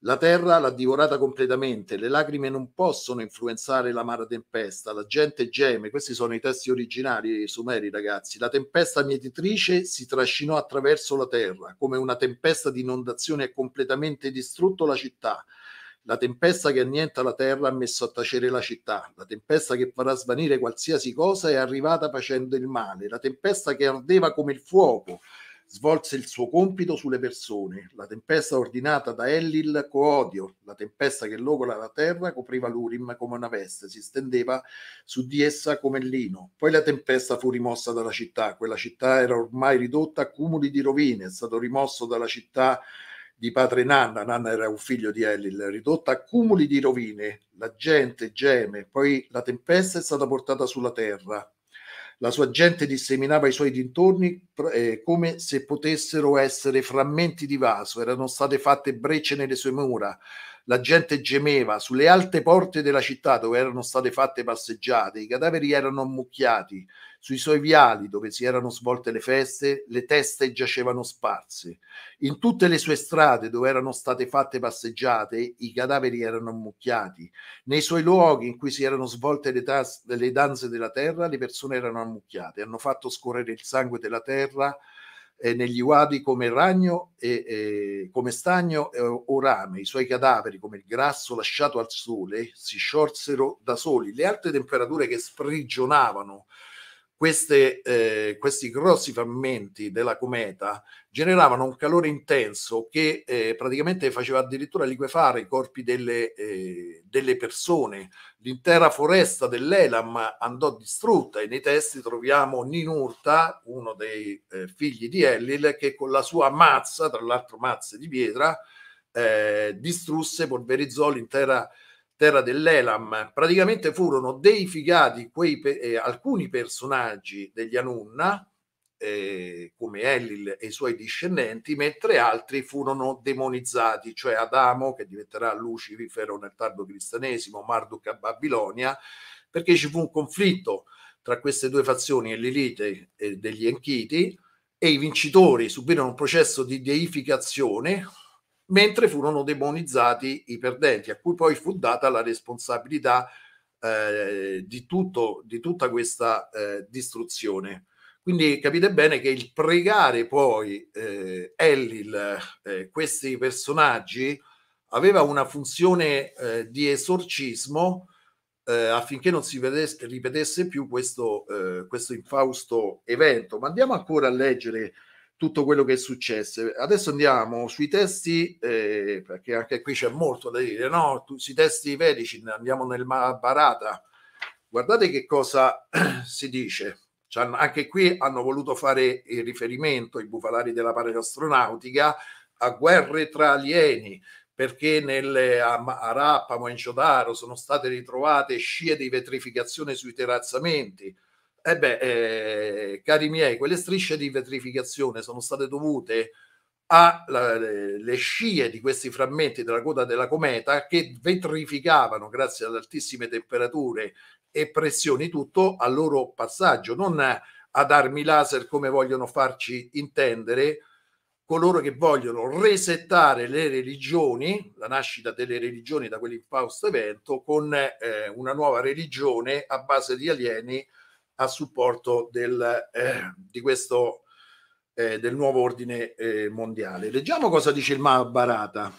La terra l'ha divorata completamente, le lacrime non possono influenzare la mara tempesta, la gente geme, questi sono i testi originali sumeri ragazzi, la tempesta mietitrice si trascinò attraverso la terra, come una tempesta di inondazione ha completamente distrutto la città la tempesta che annienta la terra ha messo a tacere la città, la tempesta che farà svanire qualsiasi cosa è arrivata facendo il male, la tempesta che ardeva come il fuoco svolse il suo compito sulle persone, la tempesta ordinata da Ellil Coodio, la tempesta che logola la terra copriva l'Urim come una veste, si stendeva su di essa come lino. Poi la tempesta fu rimossa dalla città, quella città era ormai ridotta a cumuli di rovine, è stato rimosso dalla città di padre Nanna, Nanna era un figlio di Elil, ridotta a cumuli di rovine, la gente geme, poi la tempesta è stata portata sulla terra, la sua gente disseminava i suoi dintorni eh, come se potessero essere frammenti di vaso, erano state fatte brecce nelle sue mura, la gente gemeva sulle alte porte della città dove erano state fatte passeggiate, i cadaveri erano ammucchiati, sui suoi viali, dove si erano svolte le feste, le teste giacevano sparse. In tutte le sue strade, dove erano state fatte passeggiate, i cadaveri erano ammucchiati. Nei suoi luoghi in cui si erano svolte le, tas- le danze della terra, le persone erano ammucchiate. Hanno fatto scorrere il sangue della terra eh, negli uadi come ragno e, eh, come stagno eh, o rame, i suoi cadaveri come il grasso lasciato al sole si sciorsero da soli, le alte temperature che sprigionavano queste, eh, questi grossi frammenti della cometa generavano un calore intenso che eh, praticamente faceva addirittura liquefare i corpi delle, eh, delle persone. L'intera foresta dell'Elam andò distrutta e nei testi troviamo Ninurta, uno dei eh, figli di Ellil, che con la sua mazza, tra l'altro mazze di pietra, eh, distrusse, polverizzò l'intera foresta terra dell'Elam, praticamente furono deificati quei, eh, alcuni personaggi degli Anunna, eh, come Elil e i suoi discendenti, mentre altri furono demonizzati, cioè Adamo, che diventerà Lucifero nel tardo cristianesimo, Marduk a Babilonia, perché ci fu un conflitto tra queste due fazioni, Elilite e degli Enchiti, e i vincitori subirono un processo di deificazione mentre furono demonizzati i perdenti, a cui poi fu data la responsabilità eh, di, tutto, di, tutta questa eh, distruzione. Quindi capite bene che il pregare poi eh, Ellil, eh, questi personaggi, aveva una funzione eh, di esorcismo eh, affinché non si vedesse, ripetesse più questo, eh, questo infausto evento. Ma andiamo ancora a leggere tutto quello che è successo. Adesso andiamo sui testi, eh, perché anche qui c'è molto da dire, no? Tu, sui testi vedici, andiamo nel barata. Guardate che cosa si dice. Cioè, anche qui hanno voluto fare il riferimento, i bufalari della astronautica, a guerre tra alieni, perché nelle, a, a Rappa, Moenciodaro sono state ritrovate scie di vetrificazione sui terrazzamenti eh beh, eh, cari miei, quelle strisce di vetrificazione sono state dovute alle scie di questi frammenti della coda della cometa che vetrificavano grazie alle altissime temperature e pressioni tutto al loro passaggio, non ad armi laser come vogliono farci intendere coloro che vogliono resettare le religioni, la nascita delle religioni da quell'infausto evento, con eh, una nuova religione a base di alieni a supporto del, eh, di questo, eh, del nuovo ordine eh, mondiale. Leggiamo cosa dice il Mahabharata.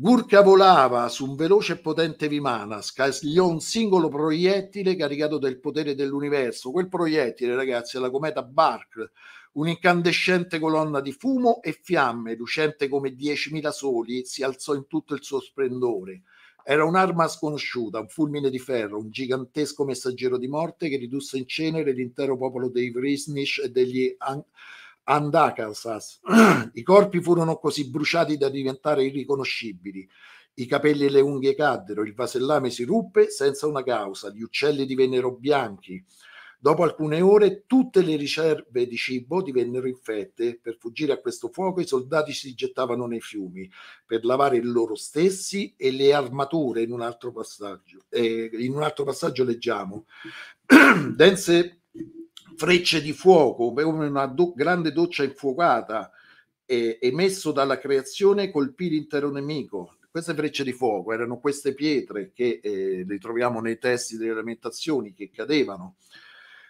Gurkha volava su un veloce e potente Vimana, scagliò un singolo proiettile caricato del potere dell'universo. Quel proiettile, ragazzi, è la cometa Bark, un'incandescente colonna di fumo e fiamme, lucente come 10.000 soli, si alzò in tutto il suo splendore. Era un'arma sconosciuta, un fulmine di ferro, un gigantesco messaggero di morte che ridusse in cenere l'intero popolo dei Vrisnish e degli An- Andakasas. I corpi furono così bruciati da diventare irriconoscibili. I capelli e le unghie caddero, il vasellame si ruppe senza una causa, gli uccelli divennero bianchi, Dopo alcune ore tutte le riserve di cibo divennero infette. Per fuggire a questo fuoco i soldati si gettavano nei fiumi per lavare loro stessi e le armature in un altro passaggio. Eh, in un altro passaggio leggiamo. Dense frecce di fuoco come una do- grande doccia infuocata eh, emesso dalla creazione colpì l'intero nemico queste frecce di fuoco erano queste pietre che eh, troviamo nei testi delle lamentazioni che cadevano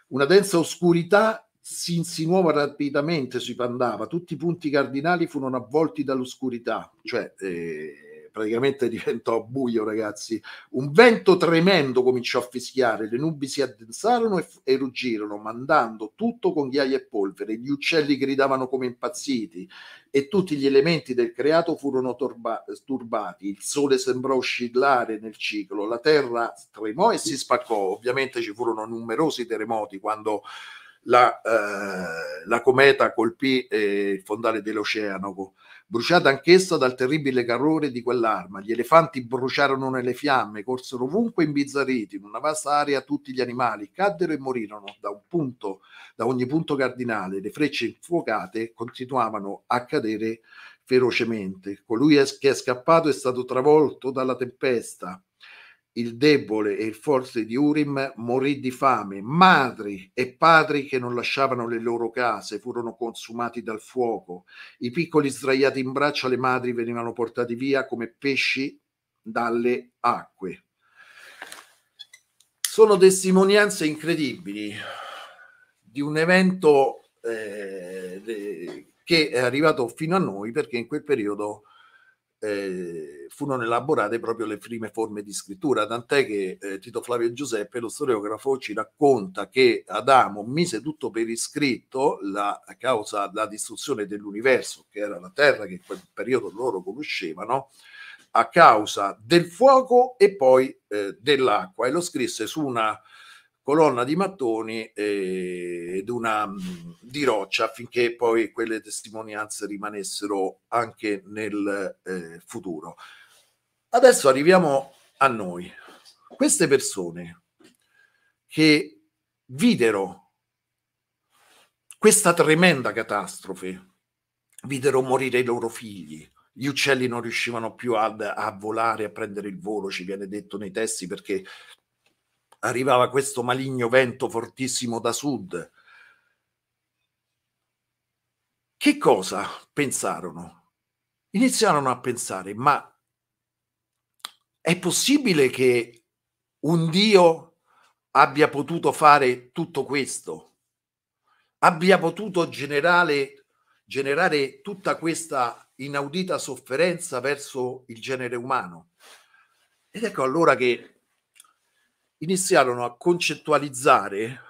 una densa oscurità si insinuava rapidamente sui Pandava, tutti i punti cardinali furono avvolti dall'oscurità, cioè eh, praticamente diventò buio, ragazzi. Un vento tremendo cominciò a fischiare, le nubi si addensarono e, f- e ruggirono, mandando tutto con ghiaia e polvere. Gli uccelli gridavano come impazziti e tutti gli elementi del creato furono torba- turbati. Il sole sembrò oscillare nel ciclo, la terra tremò e si spaccò. Ovviamente ci furono numerosi terremoti quando. La, eh, la cometa colpì eh, il fondale dell'oceano bruciata anch'essa dal terribile calore di quell'arma. Gli elefanti bruciarono nelle fiamme, corsero ovunque imbizzariti in una vasta area tutti gli animali, caddero e morirono da un punto, da ogni punto cardinale. Le frecce infuocate continuavano a cadere ferocemente. Colui che è scappato è stato travolto dalla tempesta, il debole e il forte di Urim morì di fame, madri e padri che non lasciavano le loro case furono consumati dal fuoco, i piccoli sdraiati in braccio alle madri venivano portati via come pesci dalle acque. Sono testimonianze incredibili di un evento eh, che è arrivato fino a noi perché in quel periodo eh, furono elaborate proprio le prime forme di scrittura, tant'è che eh, Tito Flavio Giuseppe, lo storiografo, ci racconta che Adamo mise tutto per iscritto la causa della distruzione dell'universo, che era la Terra che in quel periodo loro conoscevano, a causa del fuoco e poi eh, dell'acqua e lo scrisse su una colonna di mattoni eh, ed una mm, di roccia affinché poi quelle testimonianze rimanessero anche nel eh, futuro. Adesso arriviamo a noi. Queste persone che videro questa tremenda catastrofe, videro morire i loro figli, gli uccelli non riuscivano più ad, a volare, a prendere il volo, ci viene detto nei testi, perché arrivava questo maligno vento fortissimo da sud. Che cosa pensarono? Iniziarono a pensare, ma è possibile che un Dio abbia potuto fare tutto questo? Abbia potuto generare, generare tutta questa inaudita sofferenza verso il genere umano? Ed ecco allora che iniziarono a concettualizzare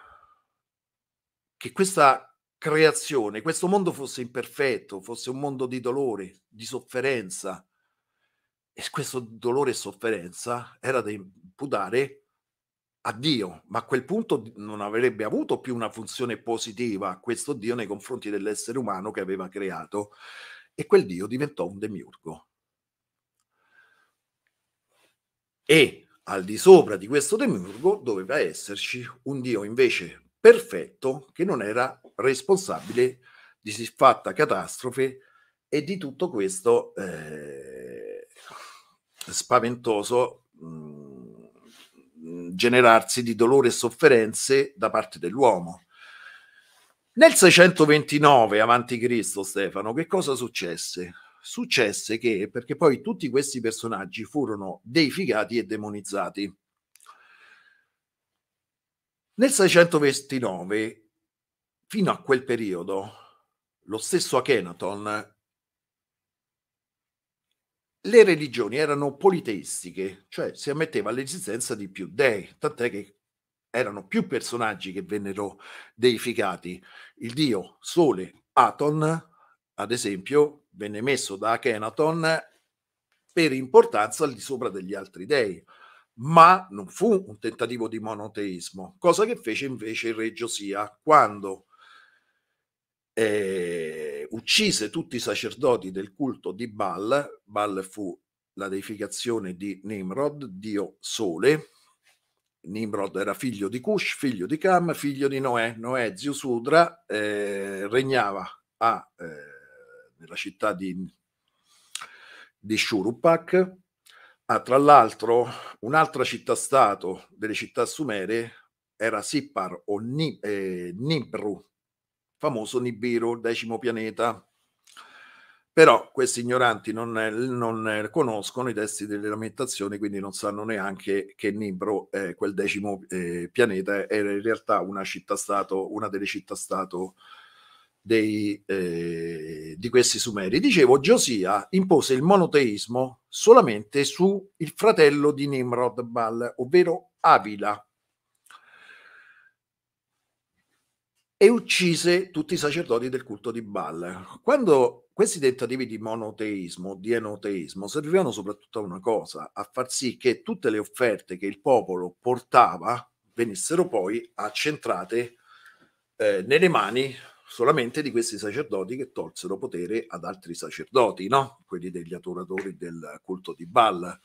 che questa creazione, questo mondo fosse imperfetto, fosse un mondo di dolore, di sofferenza. E questo dolore e sofferenza era da imputare a Dio, ma a quel punto non avrebbe avuto più una funzione positiva questo Dio nei confronti dell'essere umano che aveva creato e quel Dio diventò un demiurgo. E al di sopra di questo demiurgo doveva esserci un Dio invece perfetto che non era responsabile di siffatta catastrofe e di tutto questo eh, spaventoso mh, mm, generarsi di dolore e sofferenze da parte dell'uomo. Nel 629 a.C., Stefano, che cosa successe? successe che, perché poi tutti questi personaggi furono deificati e demonizzati. Nel 629, fino a quel periodo, lo stesso Akhenaton, le religioni erano politeistiche, cioè si ammetteva l'esistenza di più dei, tant'è che erano più personaggi che vennero deificati. Il dio Sole Aton, ad esempio, venne messo da Akhenaton per importanza al di sopra degli altri dei, ma non fu un tentativo di monoteismo, cosa che fece invece il re Giosia quando eh, uccise tutti i sacerdoti del culto di Baal. Baal fu la deificazione di Nimrod, dio sole. Nimrod era figlio di Cush, figlio di Cam, figlio di Noè. Noè, zio Sudra, eh, regnava a... Eh, nella città di, di Shurupak, ha ah, tra l'altro un'altra città-stato delle città sumere, era Sippar o Ni, eh, Nibru, famoso Nibiru, decimo pianeta. Però questi ignoranti non, non conoscono i testi delle lamentazioni, quindi non sanno neanche che Nibru, eh, quel decimo eh, pianeta, era in realtà una città-stato, una delle città-stato eh, dei, eh, di questi Sumeri. Dicevo, Giosia impose il monoteismo solamente su il fratello di Nimrod Bal, ovvero Avila, e uccise tutti i sacerdoti del culto di Bal. Quando questi tentativi di monoteismo, di enoteismo, servivano soprattutto a una cosa, a far sì che tutte le offerte che il popolo portava venissero poi accentrate eh, nelle mani solamente di questi sacerdoti che tolsero potere ad altri sacerdoti, no? quelli degli adoratori del culto di Baal.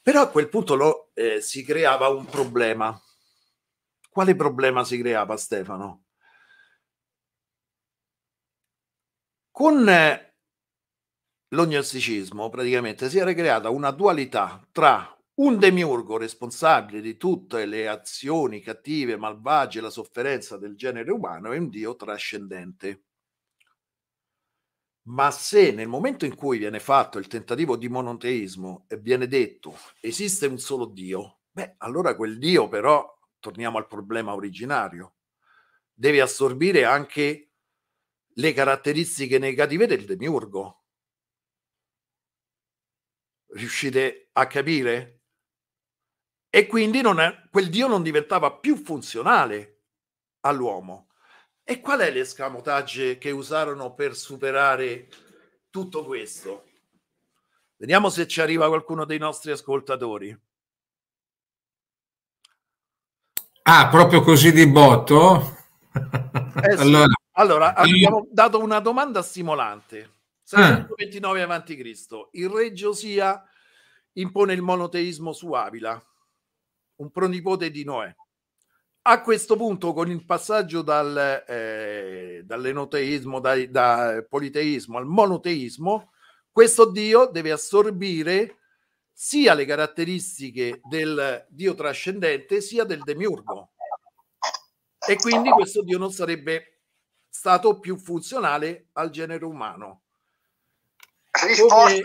Però a quel punto lo, eh, si creava un problema. Quale problema si creava Stefano? Con eh, l'ognosticismo praticamente si era creata una dualità tra un demiurgo responsabile di tutte le azioni cattive, malvagie e la sofferenza del genere umano è un dio trascendente. Ma se nel momento in cui viene fatto il tentativo di monoteismo e viene detto esiste un solo dio, beh, allora quel dio però, torniamo al problema originario, deve assorbire anche le caratteristiche negative del demiurgo. Riuscite a capire? e quindi è, quel Dio non diventava più funzionale all'uomo. E qual è l'escamotage che usarono per superare tutto questo? Vediamo se ci arriva qualcuno dei nostri ascoltatori. Ah, proprio così di botto? Eh sì. allora, allora, eh, abbiamo dato una domanda stimolante. 629 ah. a.C. Il re Giosia impone il monoteismo su Avila un pronipote di Noè. A questo punto, con il passaggio dal, eh, dall'enoteismo, dal da eh, politeismo al monoteismo, questo Dio deve assorbire sia le caratteristiche del Dio trascendente sia del demiurgo. E quindi questo Dio non sarebbe stato più funzionale al genere umano. Risposta Come...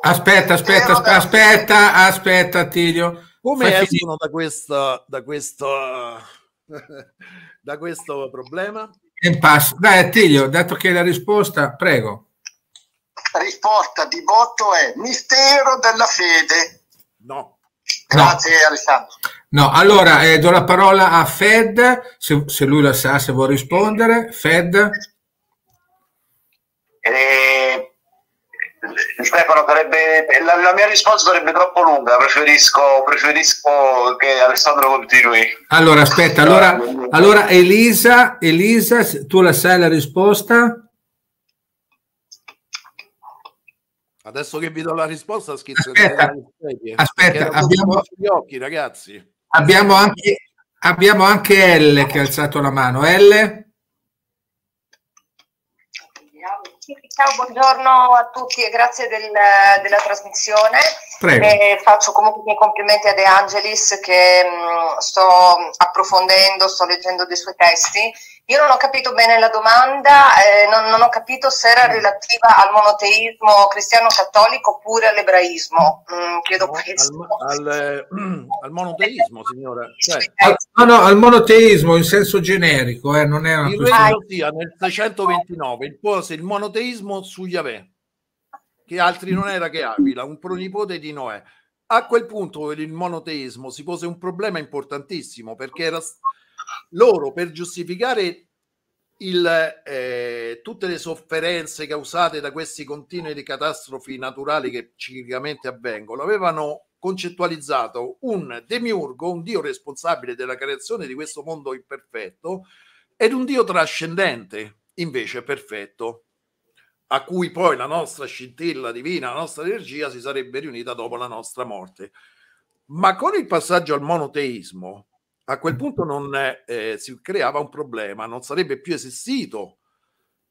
Aspetta, aspetta, aspetta, aspetta, aspetta, Tilio come Fai escono da questo, da, questo, da questo problema? Dai Attilio, dato che la risposta, prego. La risposta di botto è mistero della fede. No. Grazie no. Alessandro. No, allora eh, do la parola a Fed, se, se, lui la sa, se vuole rispondere. Fed. Eh, Stefano, sarebbe, eh, la, la, mia risposta sarebbe troppo lunga, preferisco, preferisco che Alessandro continui. Allora, aspetta, allora, allora Elisa, Elisa, tu la sai la risposta? Adesso che vi do la risposta, schizzo aspetta, aspetta abbiamo gli occhi, ragazzi. Abbiamo anche, abbiamo anche L che ha alzato la mano. L? Ciao, buongiorno a tutti e grazie del, della trasmissione. E faccio comunque i miei complimenti a De Angelis che mh, mm, sto approfondendo, sto leggendo dei suoi testi io non ho capito bene la domanda, eh, non, non, ho capito se era mm. relativa al monoteismo cristiano-cattolico oppure all'ebraismo. Mm, chiedo questo. Al, al, eh, al monoteismo, signora. Cioè, no, no, al monoteismo in senso generico, eh, non è una il regno sia nel 629 impose il monoteismo su Yahweh, che altri non era che Avila, un pronipote di Noè. A quel punto il monoteismo si pose un problema importantissimo perché era loro per giustificare il, eh, tutte le sofferenze causate da queste continue catastrofi naturali che ciclicamente avvengono, avevano concettualizzato un demiurgo, un dio responsabile della creazione di questo mondo imperfetto, ed un dio trascendente, invece perfetto, a cui poi la nostra scintilla divina, la nostra energia si sarebbe riunita dopo la nostra morte. Ma con il passaggio al monoteismo, a quel punto non eh, si creava un problema, non sarebbe più esistito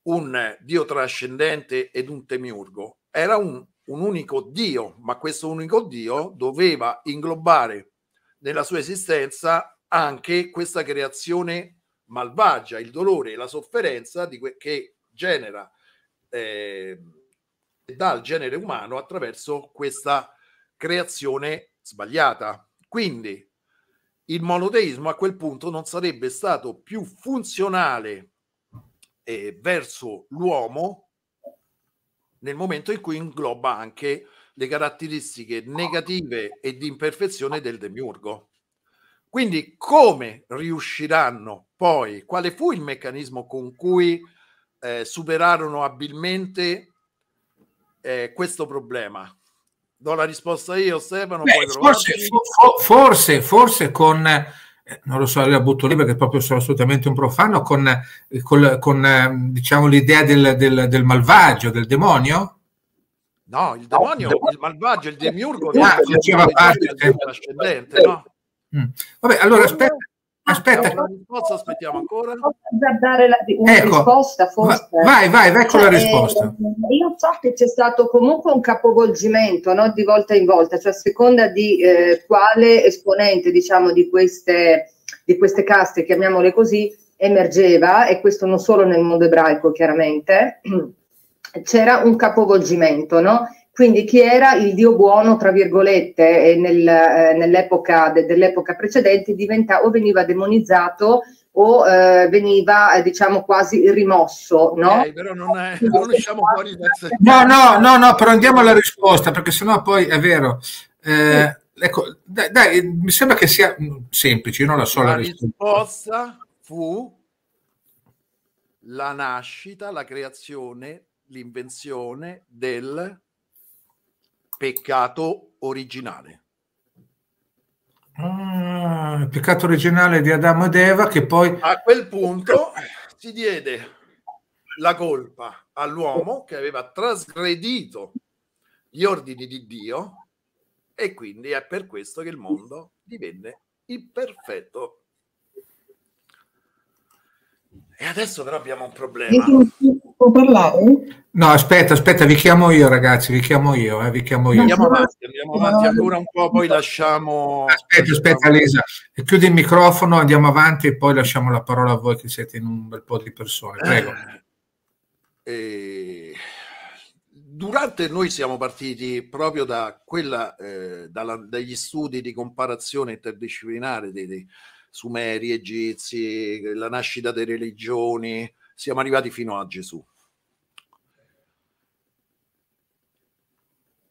un Dio trascendente ed un temiurgo, era un, un unico Dio, ma questo unico Dio doveva inglobare nella sua esistenza anche questa creazione malvagia, il dolore e la sofferenza di que- che genera eh, dal genere umano attraverso questa creazione sbagliata. Quindi il monoteismo a quel punto non sarebbe stato più funzionale eh, verso l'uomo nel momento in cui ingloba anche le caratteristiche negative e di imperfezione del demiurgo. Quindi come riusciranno poi, quale fu il meccanismo con cui eh, superarono abilmente eh, questo problema? do la risposta io, Stefano. Beh, forse, forse, forse, con, eh, non lo so, la butto lì perché proprio sono assolutamente un profano, con, eh, con, con eh, diciamo, l'idea del, del, del, malvagio, del demonio? No, il demonio, no, il malvagio, il demiurgo, ah, faceva parte dell'ascendente, no? Mm. Vabbè, allora aspetta, Aspetta, una risposta aspettiamo ancora. Da dare la, una ecco, risposta forse. Vai, vai, vai con la eh, risposta. Eh, io so che c'è stato comunque un capovolgimento no? di volta in volta, cioè a seconda di eh, quale esponente diciamo, di, queste, di queste caste, chiamiamole così, emergeva, e questo non solo nel mondo ebraico chiaramente, c'era un capovolgimento, no? Quindi chi era il Dio buono, tra virgolette, nel, eh, nell'epoca de, dell'epoca precedente diventa, o veniva demonizzato o eh, veniva, eh, diciamo, quasi rimosso, no? però non, è, non usciamo fuori da... No, no, no, no, però andiamo alla risposta, perché sennò poi è vero. Eh, ecco, dai, dai, mi sembra che sia mm, semplice, io non la so la, la risposta fu la nascita, la creazione, l'invenzione del Peccato originale. Ah, peccato originale di Adamo ed Eva che poi... A quel punto si diede la colpa all'uomo che aveva trasgredito gli ordini di Dio e quindi è per questo che il mondo divenne imperfetto. E adesso però abbiamo un problema. Può parlare? No, aspetta, aspetta, vi chiamo io ragazzi, vi chiamo io, eh, vi chiamo io. Andiamo avanti, andiamo avanti ancora un po', poi lasciamo... Aspetta, aspetta Lisa, chiudi il microfono, andiamo avanti e poi lasciamo la parola a voi che siete in un bel po' di persone, eh, prego. Eh, durante noi siamo partiti proprio da quella, eh, dalla, dagli studi di comparazione interdisciplinare dei, dei sumeri, egizi, la nascita delle religioni, siamo arrivati fino a Gesù.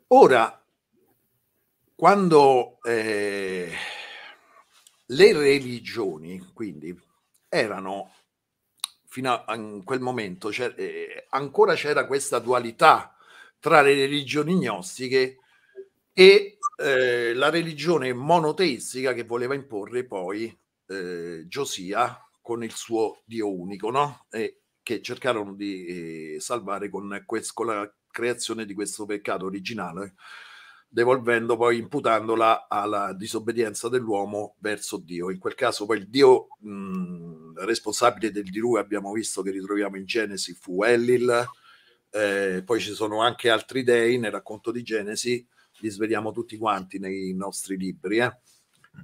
Ora, quando eh, le religioni, quindi, erano fino a in quel momento eh, ancora c'era questa dualità tra le religioni gnostiche e eh, la religione monoteistica che voleva imporre poi eh, Giosia con il suo Dio unico, no? E che cercarono di eh, salvare con, questo, con la creazione di questo peccato originale, devolvendo poi, imputandola alla disobbedienza dell'uomo verso Dio. In quel caso poi il Dio mh, responsabile del diluvio, abbiamo visto che ritroviamo in Genesi, fu Elil, eh, poi ci sono anche altri dei nel racconto di Genesi, li sveliamo tutti quanti nei nostri libri. Eh?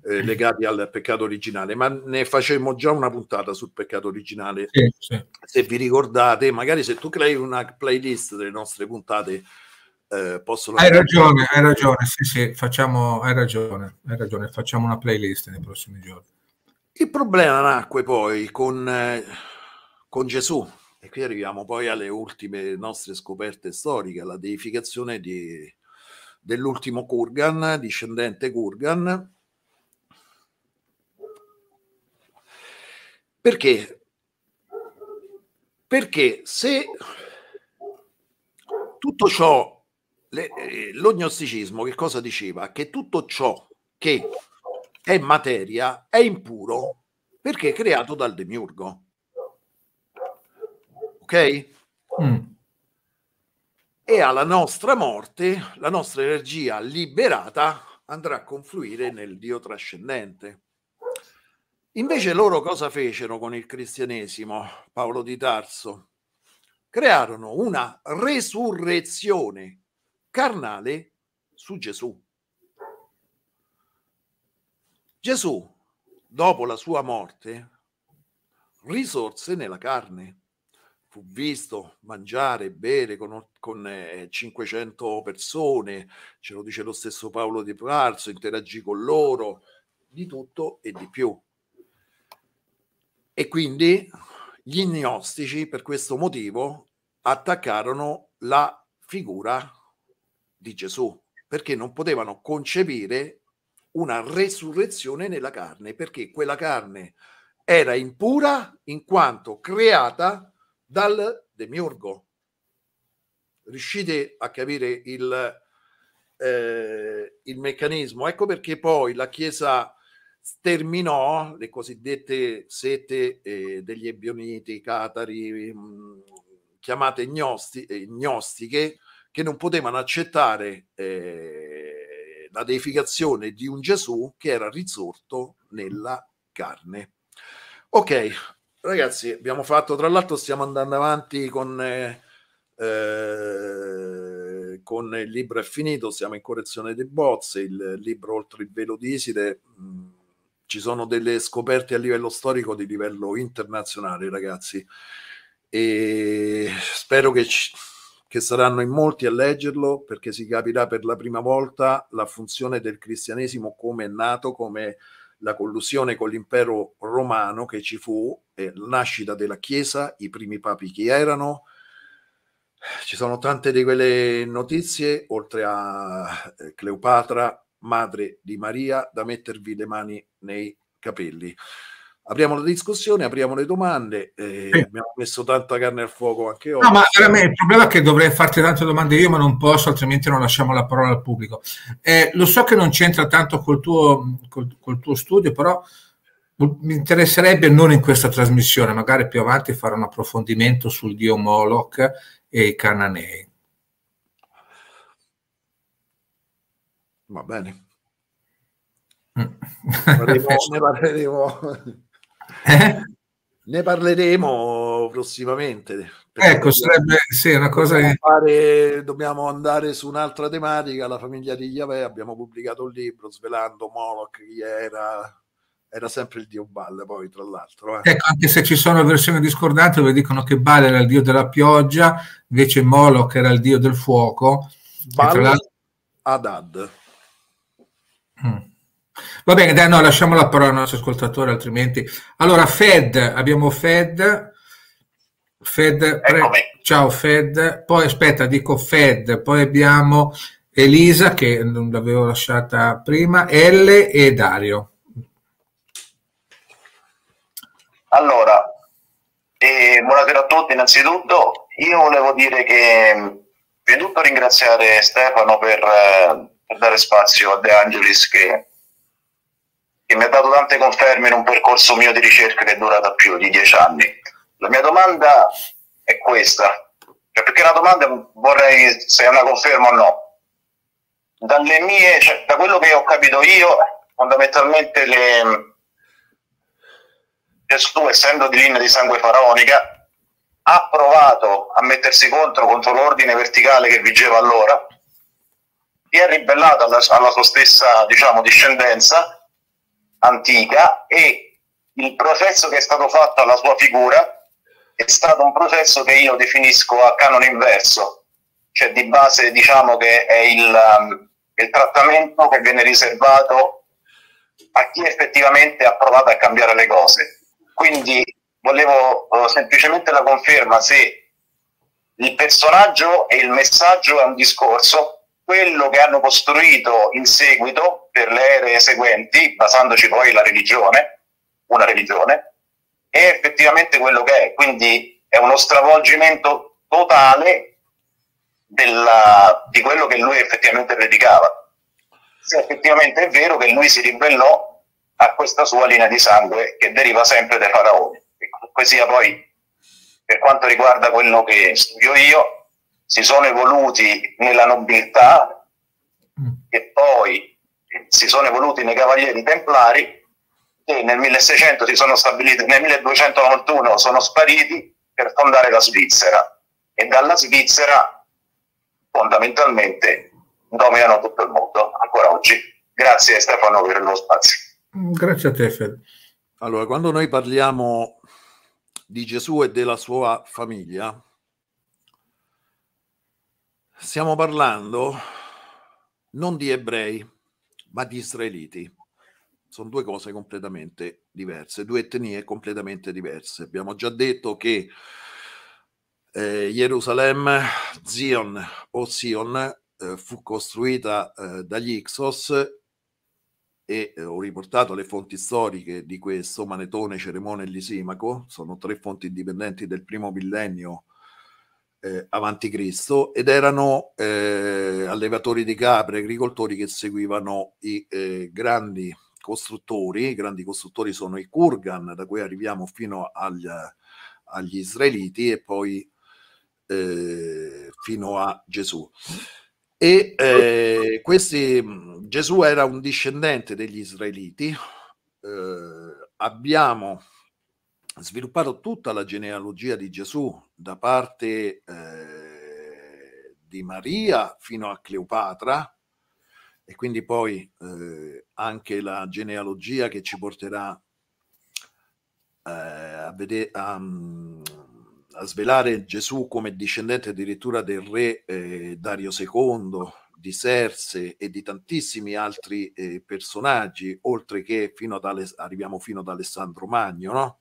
eh, legati al peccato originale, ma ne facemmo già una puntata sul peccato originale. Sì, sì. Se vi ricordate, magari se tu crei una playlist delle nostre puntate, eh, possono. Hai ragione, hai ragione. Sì, sì, facciamo, hai ragione, hai ragione. Facciamo una playlist nei prossimi giorni. Il problema nacque poi con, eh, con Gesù, e qui arriviamo poi alle ultime nostre scoperte storiche, alla deificazione di, dell'ultimo Kurgan, discendente Kurgan, Perché? Perché se tutto ciò, le, eh, lo che cosa diceva? Che tutto ciò che è materia è impuro perché è creato dal demiurgo. Ok? Mm. E alla nostra morte, la nostra energia liberata andrà a confluire nel Dio trascendente. Invece loro cosa fecero con il cristianesimo, Paolo di Tarso? Crearono una resurrezione carnale su Gesù. Gesù, dopo la sua morte, risorse nella carne. Fu visto mangiare, bere con, con eh, 500 persone, ce lo dice lo stesso Paolo di Tarso, interagì con loro, di tutto e di più e quindi gli gnostici, per questo motivo, attaccarono la figura di Gesù, perché non potevano concepire una resurrezione nella carne, perché quella carne era impura in quanto creata dal demiurgo. Riuscite a capire il, eh, il meccanismo? Ecco perché poi la Chiesa sterminò le cosiddette sete eh, degli ebioniti, catari, mh, mm, chiamate gnosti, eh, gnostiche, che non potevano accettare eh, la deificazione di un Gesù che era risorto nella carne. Ok, ragazzi, abbiamo fatto, tra l'altro stiamo andando avanti con, eh, eh, con il libro è finito, siamo in correzione di bozze, il libro Oltre il velo di Iside. Mh, mm, ci sono delle scoperte a livello storico di livello internazionale, ragazzi. E spero che, ci, che, saranno in molti a leggerlo perché si capirà per la prima volta la funzione del cristianesimo come è nato, come la collusione con l'impero romano che ci fu, e la nascita della Chiesa, i primi papi chi erano. Ci sono tante di quelle notizie, oltre a eh, Cleopatra, madre di Maria, da mettervi le mani nei capelli. Apriamo la discussione, apriamo le domande. Eh, sì. Abbiamo messo tanta carne al fuoco anche oggi. No, ma veramente il problema è che dovrei farti tante domande io, ma non posso, altrimenti non lasciamo la parola al pubblico. Eh, lo so che non c'entra tanto col tuo, col, col tuo studio, però mi interesserebbe non in questa trasmissione, magari più avanti fare un approfondimento sul dio Moloch e i cananei. Va bene. Mm. ne parleremo. Eh? Ne parleremo prossimamente. Ecco, sarebbe sì, una cosa dobbiamo, che... fare, dobbiamo andare su un'altra tematica, la famiglia di Yahweh, abbiamo pubblicato un libro svelando Moloch chi era era sempre il dio Baal poi tra l'altro eh. ecco, anche se ci sono versioni discordanti dove dicono che Baal era il dio della pioggia invece Moloch era il dio del fuoco Baal Adad Mm. Va bene, dai, no, lasciamo la parola al nostro ascoltatore, altrimenti. Allora, Fed, abbiamo Fed. Fed ecco pre... ciao Fed, poi aspetta, dico Fed, poi abbiamo Elisa che non l'avevo lasciata prima, L e Dario. Allora, eh, buonasera a tutti innanzitutto, io volevo dire che tutto ringraziare Stefano per eh, per dare spazio a De Angelis che, che mi ha dato tante conferme in un percorso mio di ricerca che è durato più di dieci anni. La mia domanda è questa, cioè, perché la domanda vorrei se è una conferma o no. Dalle mie, cioè, da quello che ho capito io, fondamentalmente le... Gesù, essendo di linea di sangue faraonica, ha provato a mettersi contro, contro l'ordine verticale che vigeva allora, si è ribellato alla, alla sua stessa diciamo, discendenza antica e il processo che è stato fatto alla sua figura è stato un processo che io definisco a canone inverso, cioè di base diciamo che è il, um, il trattamento che viene riservato a chi effettivamente ha provato a cambiare le cose. Quindi volevo uh, semplicemente la conferma se il personaggio e il messaggio è un discorso quello che hanno costruito in seguito per le ere seguenti, basandoci poi la religione, una religione, è effettivamente quello che è, quindi è uno stravolgimento totale della, di quello che lui effettivamente predicava. Se effettivamente è vero che lui si ribellò a questa sua linea di sangue che deriva sempre dai faraoni, che sia poi per quanto riguarda quello che studio io, si sono evoluti nella nobiltà mm. e poi si sono evoluti nei cavalieri templari che nel 1600 si sono stabiliti, nel 1291 sono spariti per fondare la Svizzera e dalla Svizzera fondamentalmente dominano tutto il mondo ancora oggi. Grazie Stefano per lo spazio. Mm, grazie a te Fed. Allora, quando noi parliamo di Gesù e della sua famiglia, Stiamo parlando non di ebrei, ma di israeliti. Sono due cose completamente diverse, due etnie completamente diverse. Abbiamo già detto che eh, Gerusalemme, Zion o Sion eh, fu costruita eh, dagli Ixos e eh, ho riportato le fonti storiche di questo, Manetone, Ceremone e Lisimaco, sono tre fonti indipendenti del primo millennio eh, avanti Cristo ed erano eh, allevatori di capre, agricoltori che seguivano i eh, grandi costruttori, i grandi costruttori sono i Kurgan, da cui arriviamo fino agli, agli israeliti e poi eh, fino a Gesù. E eh, questi, Gesù era un discendente degli israeliti, eh, abbiamo sviluppato tutta la genealogia di Gesù da parte eh, di Maria fino a Cleopatra e quindi poi eh, anche la genealogia che ci porterà eh, a, vedere, a, mm, a, svelare Gesù come discendente addirittura del re eh, Dario II, di Serse e di tantissimi altri eh, personaggi, oltre che fino ad, arriviamo fino ad Alessandro Magno, no?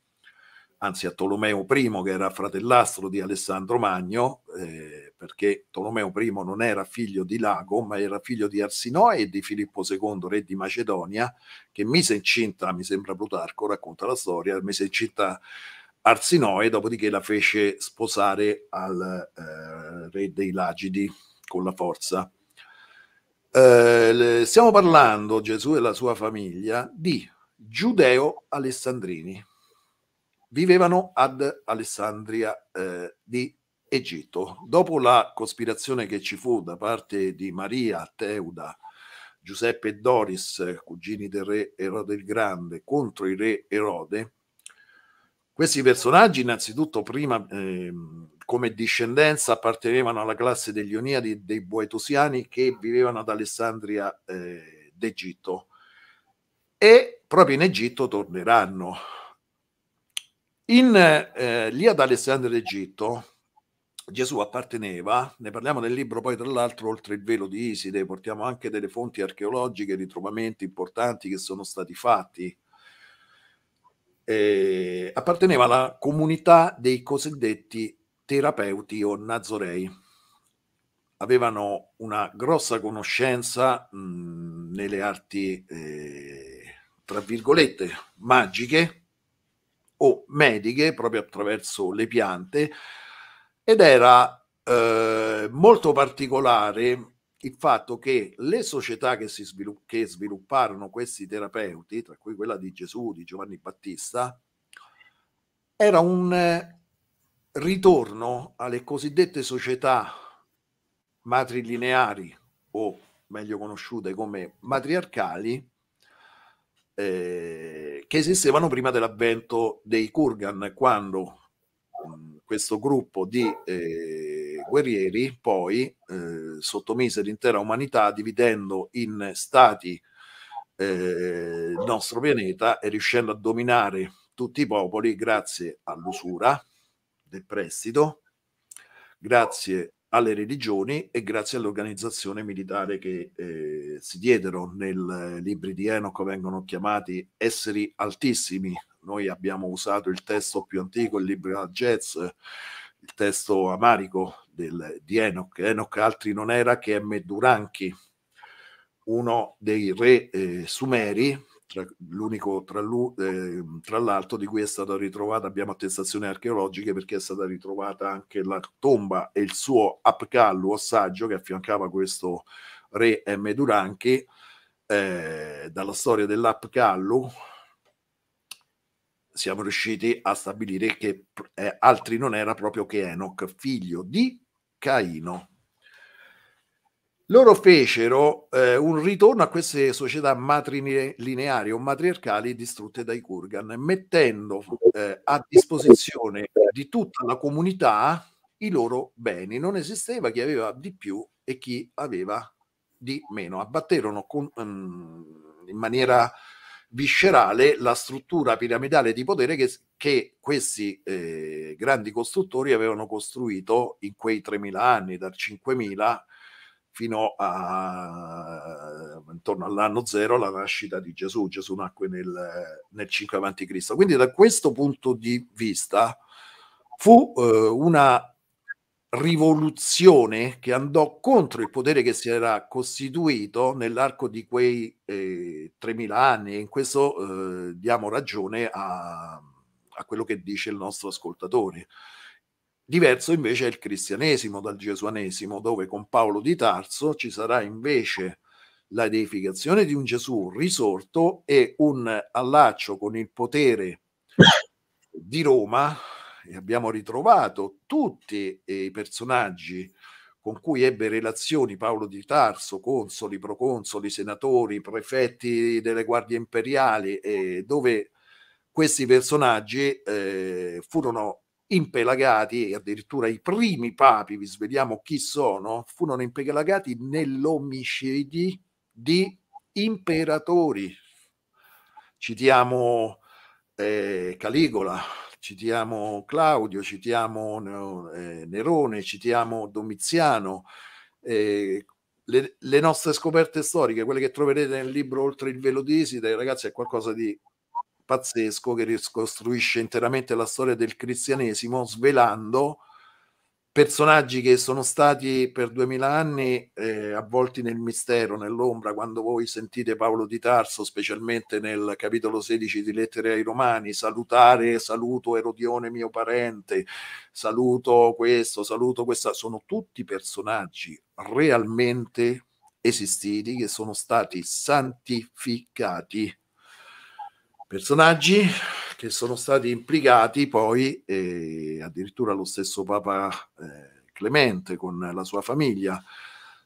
anzi a Tolomeo I, che era fratellastro di Alessandro Magno, eh, perché Tolomeo I non era figlio di Lago, ma era figlio di Arsinoe e di Filippo II, re di Macedonia, che mise incinta, mi sembra Plutarco, racconta la storia, mise incinta Arsinoe, dopodiché la fece sposare al eh, re dei Lagidi con la forza. Eh, stiamo parlando, Gesù e la sua famiglia, di Giudeo Alessandrini, vivevano ad Alessandria eh, di Egitto. Dopo la cospirazione che ci fu da parte di Maria, Teuda, Giuseppe e Doris, cugini del re Erode il Grande, contro il re Erode, questi personaggi innanzitutto prima eh, come discendenza appartenevano alla classe degli Oniadi dei Boetosiani che vivevano ad Alessandria eh, d'Egitto e proprio in Egitto torneranno in, eh, lì ad d'Egitto Gesù apparteneva, ne parliamo nel libro poi tra l'altro oltre il velo di Iside, portiamo anche delle fonti archeologiche, ritrovamenti importanti che sono stati fatti. Eh, apparteneva alla comunità dei cosiddetti terapeuti o nazorei. Avevano una grossa conoscenza mh, nelle arti, eh, tra virgolette, magiche, o mediche proprio attraverso le piante ed era eh, molto particolare il fatto che le società che, si svilupp- che svilupparono questi terapeuti, tra cui quella di Gesù, di Giovanni Battista, era un eh, ritorno alle cosiddette società matrilineari o meglio conosciute come matriarcali, eh, che esistevano prima dell'avvento dei Kurgan, quando mm, questo gruppo di eh, guerrieri poi eh, sottomise l'intera umanità dividendo in stati eh, il nostro pianeta e riuscendo a dominare tutti i popoli grazie all'usura del prestito, grazie alle religioni e grazie all'organizzazione militare che eh, si diedero. Nei eh, libri di Enoch vengono chiamati esseri altissimi. Noi abbiamo usato il testo più antico, il libro Jazz, il testo amarico del, di Enoch. Enoch altri non era che M. Duranchi, uno dei re eh, sumeri tra, l'unico tra, eh, tra l'altro di cui è stata ritrovata, abbiamo attestazioni archeologiche perché è stata ritrovata anche la tomba e il suo apcallo ossaggio che affiancava questo re M. Duranchi, eh, dalla storia dell'apcallo siamo riusciti a stabilire che eh, altri non era proprio che Enoch, figlio di Caino loro fecero eh, un ritorno a queste società matrilineari o matriarcali distrutte dai Kurgan, mettendo eh, a disposizione di tutta la comunità i loro beni. Non esisteva chi aveva di più e chi aveva di meno. Abbatterono con, um, in maniera viscerale la struttura piramidale di potere che, che questi eh, grandi costruttori avevano costruito in quei 3.000 anni, dal 5.000 fino a intorno all'anno zero la nascita di Gesù. Gesù nacque nel, nel 5 Cristo. Quindi da questo punto di vista fu eh, una rivoluzione che andò contro il potere che si era costituito nell'arco di quei eh, 3.000 anni e in questo eh, diamo ragione a, a quello che dice il nostro ascoltatore. Diverso invece è il cristianesimo dal gesuanesimo, dove con Paolo di Tarso ci sarà invece la deificazione di un Gesù risorto e un allaccio con il potere di Roma e abbiamo ritrovato tutti i personaggi con cui ebbe relazioni Paolo di Tarso, consoli, proconsoli, senatori, prefetti delle guardie imperiali, eh, dove questi personaggi eh, furono impelagati, e addirittura i primi papi, vi svegliamo chi sono, furono impelagati nell'omicidi di imperatori. Citiamo eh, Caligola, citiamo Claudio, citiamo eh, Nerone, citiamo Domiziano. Eh, le, le, nostre scoperte storiche, quelle che troverete nel libro Oltre il velo di Iside, ragazzi, è qualcosa di pazzesco che ricostruisce interamente la storia del cristianesimo svelando personaggi che sono stati per duemila anni eh, avvolti nel mistero, nell'ombra, quando voi sentite Paolo di Tarso, specialmente nel capitolo 16 di Lettere ai Romani, salutare, saluto Erodione mio parente, saluto questo, saluto questa, sono tutti personaggi realmente esistiti che sono stati santificati personaggi che sono stati implicati poi eh, addirittura lo stesso Papa eh, Clemente con la sua famiglia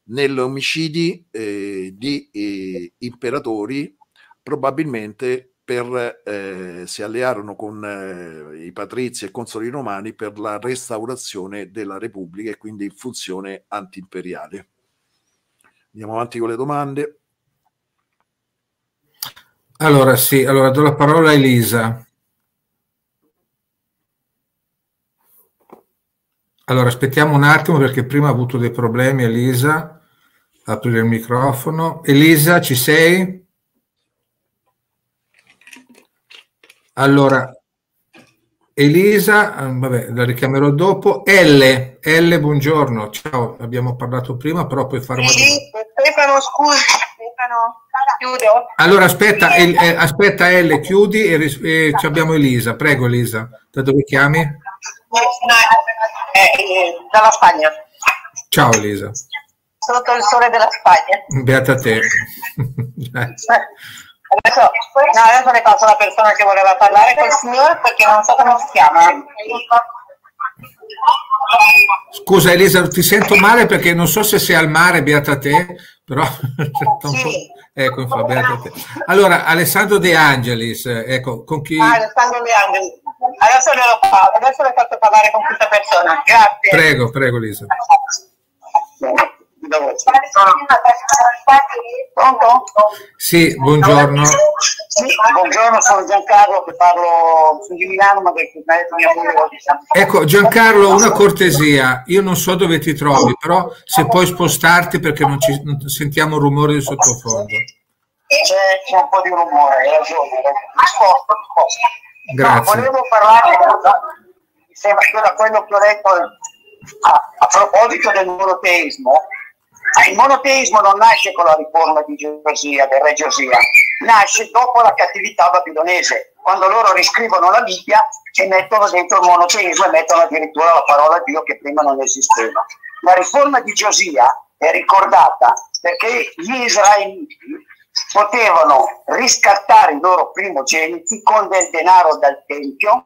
negli omicidi eh, di eh, imperatori probabilmente per, eh, si allearono con eh, i patrizi e consoli romani per la restaurazione della Repubblica e quindi in funzione antiimperiale. Andiamo avanti con le domande. Allora sì, allora do la parola a Elisa. Allora aspettiamo un attimo perché prima ha avuto dei problemi Elisa. Aprire il microfono. Elisa, ci sei? Allora, Elisa, ehm, vabbè, la richiamerò dopo. L, L, buongiorno. Ciao, abbiamo parlato prima, però puoi fare una domanda. Stefano, scusa entrano. Chiudo. Allora aspetta, El, eh, aspetta Elle, chiudi e, eh, abbiamo Elisa. Prego Elisa, da dove chiami? No, eh, eh, dalla Spagna. Ciao Elisa. Sotto il sole della Spagna. Beata te. Eh, adesso, no, adesso le passo la persona che voleva parlare col signore perché non so come si chiama. Scusa Elisa, ti sento male perché non so se sei al mare, beata te, però certo, sì. ecco infatti, allora Alessandro De Angelis ecco con chi ah, Alessandro De Angelis adesso le, adesso le faccio parlare con questa persona grazie prego prego Lisa Pronto? Sì, buongiorno. Sì, buongiorno, sono Giancarlo che parlo di Milano, ma perché mi ha detto mia moglie. Ecco, Giancarlo, una cortesia. Io non so dove ti trovi, però se puoi spostarti perché non, ci, non sentiamo il rumore di sottofondo. C'è, un po' di rumore, hai ragione. Mi sposto, mi sposto. Grazie. No, volevo parlare mi quello che ho detto a, ah, a proposito del europeismo il monoteismo non nasce con la riforma di Giosia, del re Geosia, nasce dopo la cattività babilonese, quando loro riscrivono la Bibbia e mettono dentro il monoteismo e mettono addirittura la parola Dio che prima non esisteva. La riforma di Giosia è ricordata perché gli israeliti potevano riscattare i loro primogeniti con del denaro dal Tempio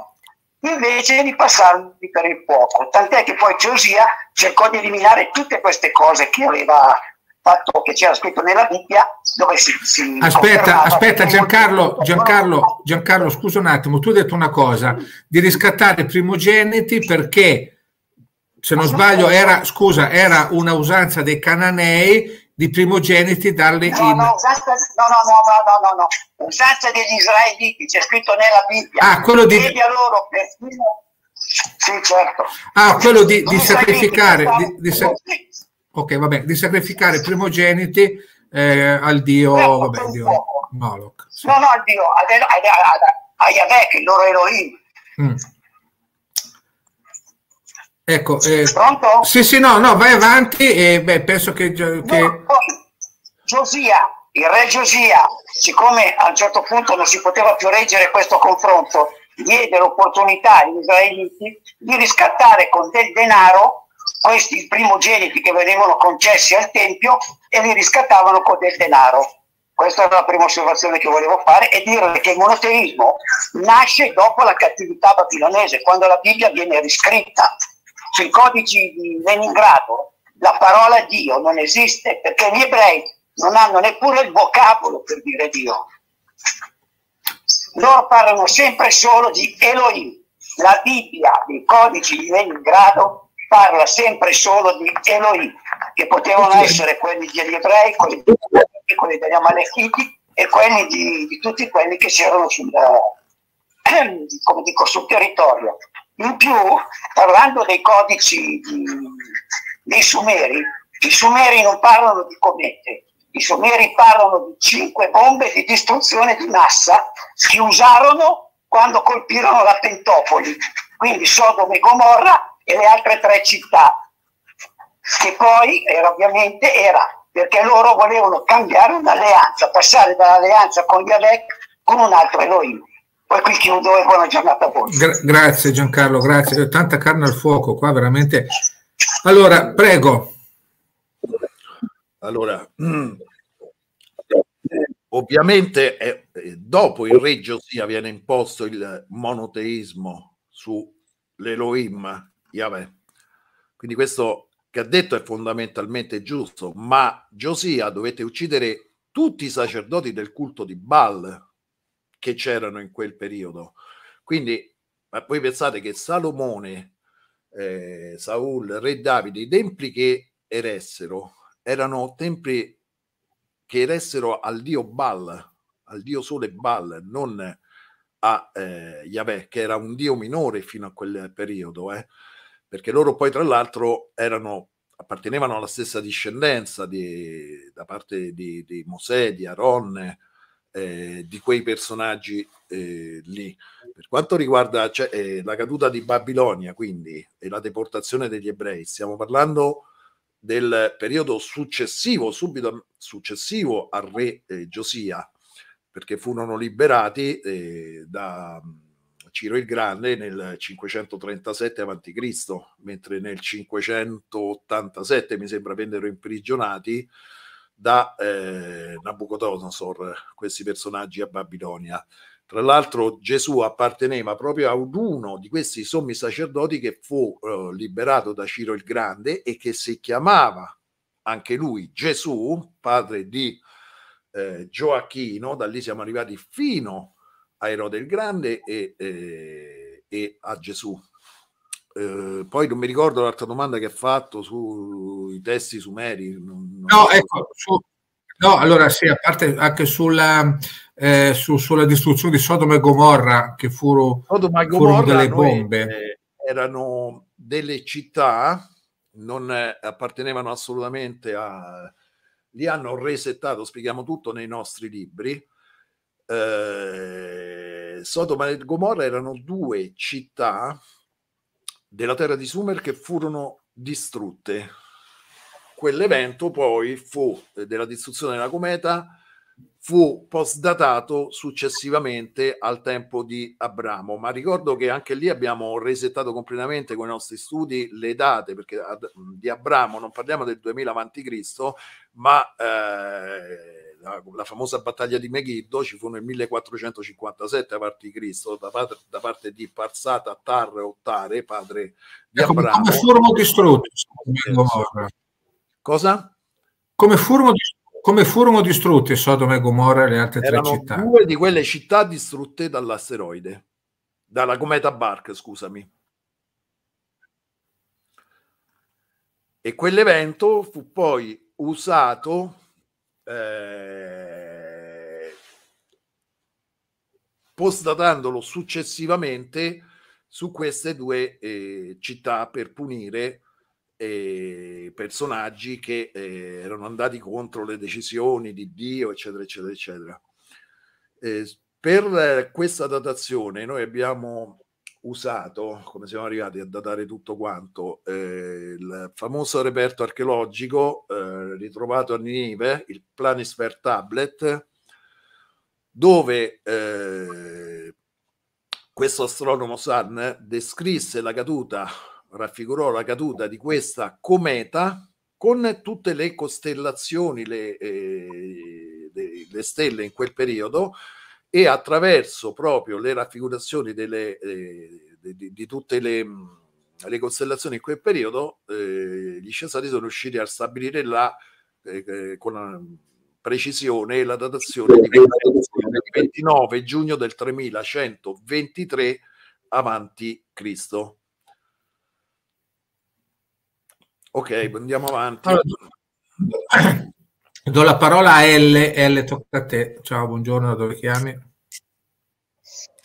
invece di passarli per il fuoco. Tant'è che poi Giosia cercò di eliminare tutte queste cose che aveva fatto, che c'era scritto nella Bibbia, dove si... si aspetta, aspetta Giancarlo, Giancarlo, Giancarlo, scusa un attimo, tu hai detto una cosa, di riscattare primogeniti perché se non sbaglio, era, scusa, era una usanza dei cananei di primogeniti dalle no, in... No, usate, esatto, no, no, no, no, no, no, usate degli israeliti, c'è scritto nella Bibbia. Ah, quello di... loro perfino... Sì, certo. Ah, quello di, di sacrificare... Di, di sa... Ok, va bene, di sacrificare primogeniti eh, al dio... No, vabbè, dio Moloch, sì. No, no, al dio, a, Yahweh, il loro Elohim. Mm. Ecco, eh, Pronto? Sì, sì, no, no, vai avanti e beh, penso che... che... No, poi, Giosia, il re Giosia, siccome a un certo punto non si poteva più reggere questo confronto, diede l'opportunità agli israeliti di riscattare con del denaro questi primogeniti che venivano concessi al Tempio e li riscattavano con del denaro. Questa era la prima osservazione che volevo fare e dire che il monoteismo nasce dopo la cattività babilonese, quando la Bibbia viene riscritta i codici di Leningrado la parola Dio non esiste perché gli ebrei non hanno neppure il vocabolo per dire Dio. Loro parlano sempre solo di Elohim. La Bibbia i codici di Leningrado parla sempre solo di Elohim, che potevano essere quelli degli ebrei, quelli, degli, quelli degli amalekiti e quelli di, di tutti quelli che c'erano sul, eh, dico, sul territorio. In più, parlando dei codici dei Sumeri, i Sumeri non parlano di comete, i Sumeri parlano di cinque bombe di distruzione di massa che usarono quando colpirono la Pentopoli, quindi Sodoma e Gomorra e le altre tre città, che poi era, ovviamente era perché loro volevano cambiare un'alleanza, passare dall'alleanza con gli Alec con un altro Elohim poi qui chiudo e buona giornata a voi. Gra grazie Giancarlo, grazie. Eh, tanta carne al fuoco qua, veramente. Allora, prego. Allora, ovviamente eh, eh, dopo il re Sia viene imposto il monoteismo sull'Elohim, Yahweh. Quindi questo che ha detto è fondamentalmente giusto, ma Giosia dovete uccidere tutti i sacerdoti del culto di Baal, che c'erano in quel periodo. Quindi, ma poi pensate che Salomone, eh, Saul, Re Davide, i templi che eressero erano templi che eressero al dio Baal, al dio sole Baal, non a eh, Yahweh, che era un dio minore fino a quel periodo, eh? perché loro poi tra l'altro erano, appartenevano alla stessa discendenza di, da parte di, di Mosè, di Aaron, eh, di quei personaggi eh, lì. Per quanto riguarda cioè, eh, la caduta di Babilonia, quindi, e la deportazione degli ebrei, stiamo parlando del periodo successivo, subito successivo al re eh, Giosia, perché furono liberati eh, da mm, Ciro il Grande nel 537 a.C., mentre nel 587, mi sembra, vennero imprigionati da eh, Nabucodonosor, questi personaggi a Babilonia. Tra l'altro Gesù apparteneva proprio ad uno di questi sommi sacerdoti che fu eh, liberato da Ciro il Grande e che si chiamava anche lui Gesù, padre di eh, Gioacchino, da lì siamo arrivati fino a Erode il Grande e, e, eh, e a Gesù Ehm, poi non mi ricordo l'altra domanda che ha fatto sui testi sumeri. Non, non no, ecco, su, no, allora sì, a parte anche sulla, eh, su, sulla distruzione di Sodoma e Gomorra, che furono, Gomorra furono delle bombe. Noi, eh, erano delle città, non eh, appartenevano assolutamente a... Li hanno resettato, spieghiamo tutto nei nostri libri. Eh, Sodoma e Gomorra erano due città della terra di Sumer che furono distrutte. Quell'evento poi fu eh, della distruzione della cometa fu postdatato successivamente al tempo di Abramo, ma ricordo che anche lì abbiamo resettato completamente con i nostri studi le date, perché di Abramo non parliamo del 2000 a.C., ma eh, la, la, famosa battaglia di Megiddo ci fu nel 1457 a parte Cristo da parte di Parsata Tar Ottare, padre di ecco, Abramo. Come furono distrutti? Cosa? Come furono distrutti? Come furono distrutte Sodoma e Gomorra e le altre Erano tre città? Due di quelle città distrutte dall'asteroide, dalla cometa Bark, scusami. E quell'evento fu poi usato eh, postatandolo successivamente su queste due eh, città per punire eh, personaggi che eh, erano andati contro le decisioni di Dio, eccetera, eccetera, eccetera. Eh, per eh, questa datazione noi abbiamo usato, come siamo arrivati a datare tutto quanto, eh, il famoso reperto archeologico eh, ritrovato a Ninive, il Planisphere Tablet, dove eh, questo astronomo San descrisse la caduta, raffigurò la caduta di questa cometa con tutte le costellazioni, le, le, eh, le stelle in quel periodo, e attraverso proprio le raffigurazioni delle, eh, di, di, tutte le, mm, le, costellazioni in quel periodo, eh, gli scienziati sono riusciti a stabilire la, eh, eh con mm, precisione la datazione di 29 giugno del 3123 avanti Cristo. Ok, andiamo avanti. Allora, Do la parola a L, L tocca a te. Ciao, buongiorno, da dove chiami?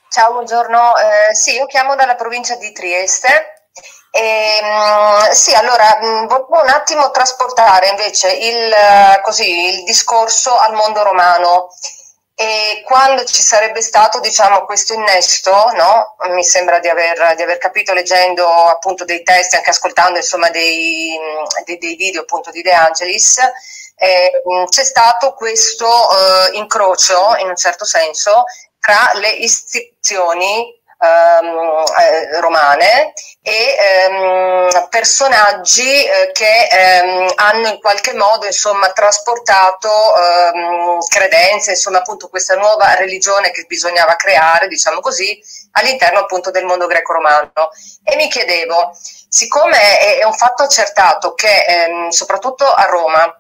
Ciao, buongiorno. Eh, sì, io chiamo dalla provincia di Trieste. E, ehm, sì, allora mm, volevo un attimo trasportare invece il, eh, così, il discorso al mondo romano. E quando ci sarebbe stato diciamo, questo innesto, no? mi sembra di aver, di aver, capito leggendo appunto dei testi, anche ascoltando insomma, dei, mm, dei, dei video appunto, di De Angelis, eh, c'è stato questo eh, incrocio, in un certo senso, tra le istituzioni ehm, eh, romane e ehm, personaggi eh, che ehm, hanno in qualche modo insomma, trasportato ehm, credenze, insomma appunto questa nuova religione che bisognava creare, diciamo così, all'interno appunto del mondo greco-romano. E mi chiedevo, siccome è, è un fatto accertato che ehm, soprattutto a Roma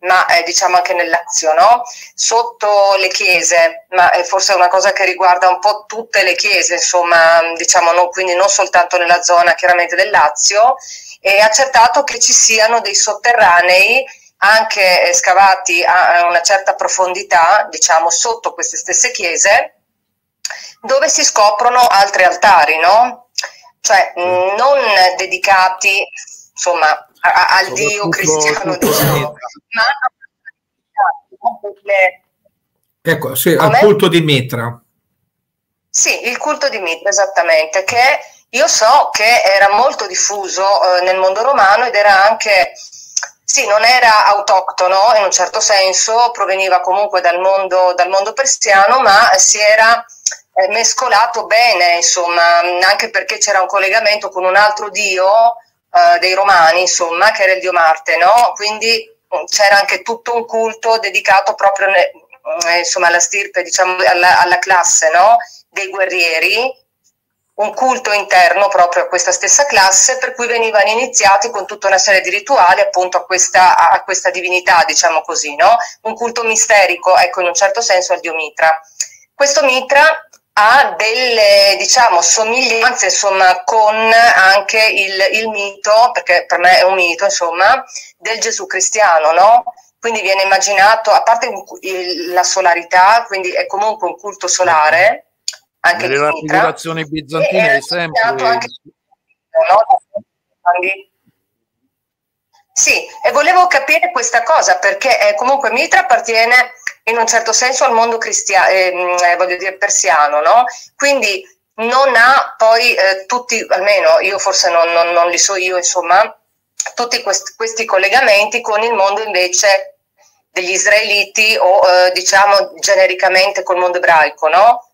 ma eh, diciamo anche nel Lazio, no? sotto le chiese, ma eh, è forse una cosa che riguarda un po' tutte le chiese, insomma, diciamo, no, quindi non soltanto nella zona chiaramente del Lazio, è accertato che ci siano dei sotterranei anche eh, scavati a, a una certa profondità, diciamo, sotto queste stesse chiese, dove si scoprono altri altari, no? cioè non dedicati insomma, a, al Dio cristiano, diciamo, ma eh, Ecco, sì, al culto di Mitra. Sì, il culto di Mitra, esattamente, che io so che era molto diffuso eh, nel mondo romano ed era anche, sì, non era autoctono in un certo senso, proveniva comunque dal mondo, dal mondo persiano, ma si era eh, mescolato bene, insomma, anche perché c'era un collegamento con un altro dio eh, dei Romani, insomma, che era il dio Marte, no? Quindi mm, c'era anche tutto un culto dedicato proprio ne, mm, insomma, alla stirpe, diciamo, alla, alla classe no? dei guerrieri, un culto interno proprio a questa stessa classe, per cui venivano iniziati con tutta una serie di rituali appunto a questa, a questa divinità, diciamo così, no? un culto misterico, ecco, in un certo senso al dio Mitra. Questo Mitra ha delle diciamo, somiglianze insomma, con anche il, il, mito, perché per me è un mito, insomma, del Gesù cristiano, no? Quindi viene immaginato, a parte il, la solarità, quindi è comunque un culto solare, anche Nelle raffigurazioni bizantine è sempre... Anche, no? Sì, e volevo capire questa cosa, perché eh, comunque Mitra appartiene in un certo senso al mondo cristiano, ehm, eh, voglio dire persiano, no? Quindi non ha poi eh, tutti, almeno io forse non, non, non, li so io, insomma, tutti quest- questi collegamenti con il mondo invece degli israeliti o eh, diciamo genericamente col mondo ebraico, no?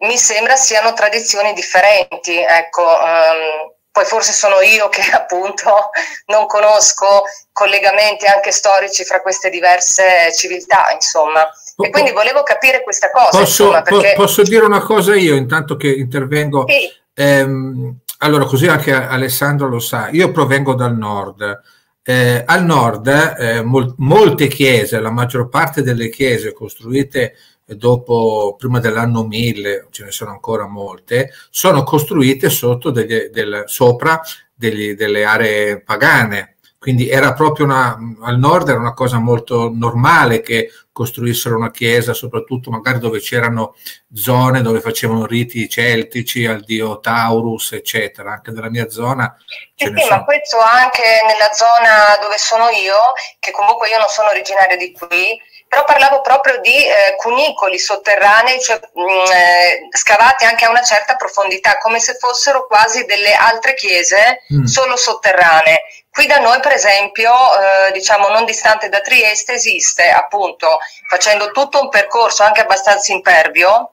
Mi sembra siano tradizioni differenti, ecco, ehm, poi forse sono io che appunto non conosco collegamenti anche storici fra queste diverse civiltà, insomma. E quindi volevo capire questa cosa. Posso, insomma, perché... posso dire una cosa io intanto che intervengo? Sì. Ehm, allora, così anche Alessandro lo sa, io provengo dal nord. Eh, al nord eh, mol molte chiese, la maggior parte delle chiese costruite dopo, prima dell'anno 1000, ce ne sono ancora molte, sono costruite degli, del, sopra degli, delle aree pagane. Quindi era proprio una, al nord era una cosa molto normale che costruissero una chiesa, soprattutto magari dove c'erano zone dove facevano riti celtici al dio Taurus, eccetera. Anche nella mia zona. Sì, sì ma questo anche nella zona dove sono io, che comunque io non sono originaria di qui, però parlavo proprio di eh, cunicoli sotterranei, cioè mh, mm, eh, scavati anche a una certa profondità, come se fossero quasi delle altre chiese mm. solo sotterranee. Qui da noi, per esempio, eh, diciamo non distante da Trieste, esiste appunto, facendo tutto un percorso anche abbastanza impervio,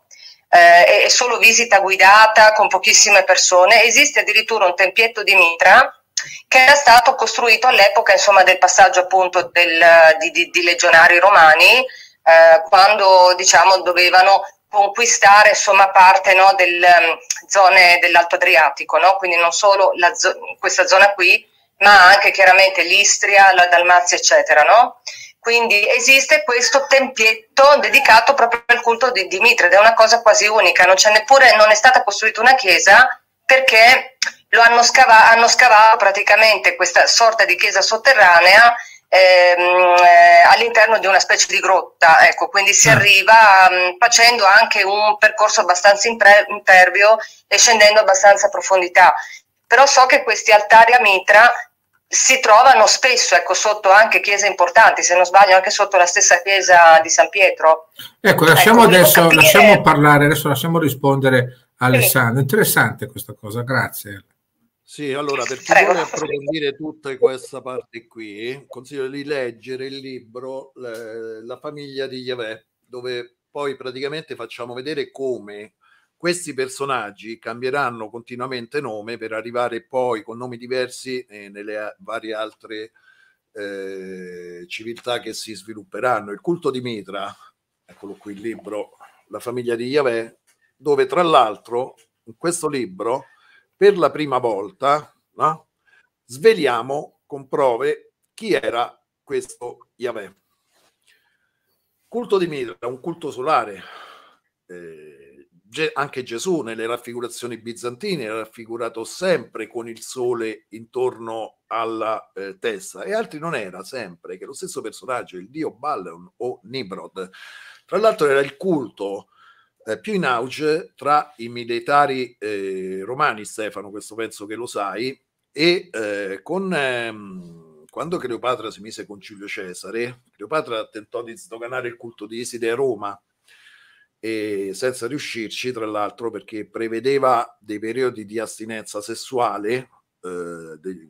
eh, è solo visita guidata con pochissime persone, esiste addirittura un tempietto di mitra che era stato costruito all'epoca insomma, del passaggio appunto del, di, di, di, legionari romani, eh, quando diciamo, dovevano conquistare insomma, parte no, del, mm, zone dell'Alto Adriatico, no? quindi non solo zo questa zona qui, ma anche chiaramente l'Istria, la Dalmazia, eccetera. No? Quindi esiste questo tempietto dedicato proprio al culto di Dimitri ed è una cosa quasi unica, non, neppure, non è stata costruita una chiesa perché hanno, scava- hanno scavato praticamente questa sorta di chiesa sotterranea Ehm, eh, all'interno di una specie di grotta, ecco, quindi si ah. arriva mh, mm, facendo anche un percorso abbastanza impre- impervio e scendendo abbastanza a profondità. Però so che questi altari a mitra si trovano spesso ecco, sotto anche chiese importanti, se non sbaglio anche sotto la stessa chiesa di San Pietro. Ecco, ecco lasciamo ecco, adesso capire... lasciamo parlare, adesso lasciamo rispondere a Alessandro. Sì. Interessante questa cosa, grazie. Sì, allora per chi vuole approfondire tutta questa parte qui, consiglio di leggere il libro La famiglia di Yahweh, dove poi praticamente facciamo vedere come questi personaggi cambieranno continuamente nome per arrivare poi con nomi diversi eh, nelle varie altre eh, civiltà che si svilupperanno. Il culto di Mitra, eccolo qui il libro La famiglia di Yahweh, dove tra l'altro in questo libro per la prima volta no? sveliamo con prove chi era questo Yahweh. Culto di Mitra, un culto solare. Eh, anche Gesù nelle raffigurazioni bizantine era raffigurato sempre con il sole intorno alla eh, testa e altri non era sempre che lo stesso personaggio, il dio Ballon o Nibrod. Tra l'altro era il culto eh, più in auge tra i militari eh, romani, Stefano, questo penso che lo sai, e eh, con, ehm, quando Cleopatra si mise con Giulio Cesare, Cleopatra tentò di sdoganare il culto di Iside a Roma, e senza riuscirci, tra l'altro, perché prevedeva dei periodi di astinenza sessuale, eh, dei,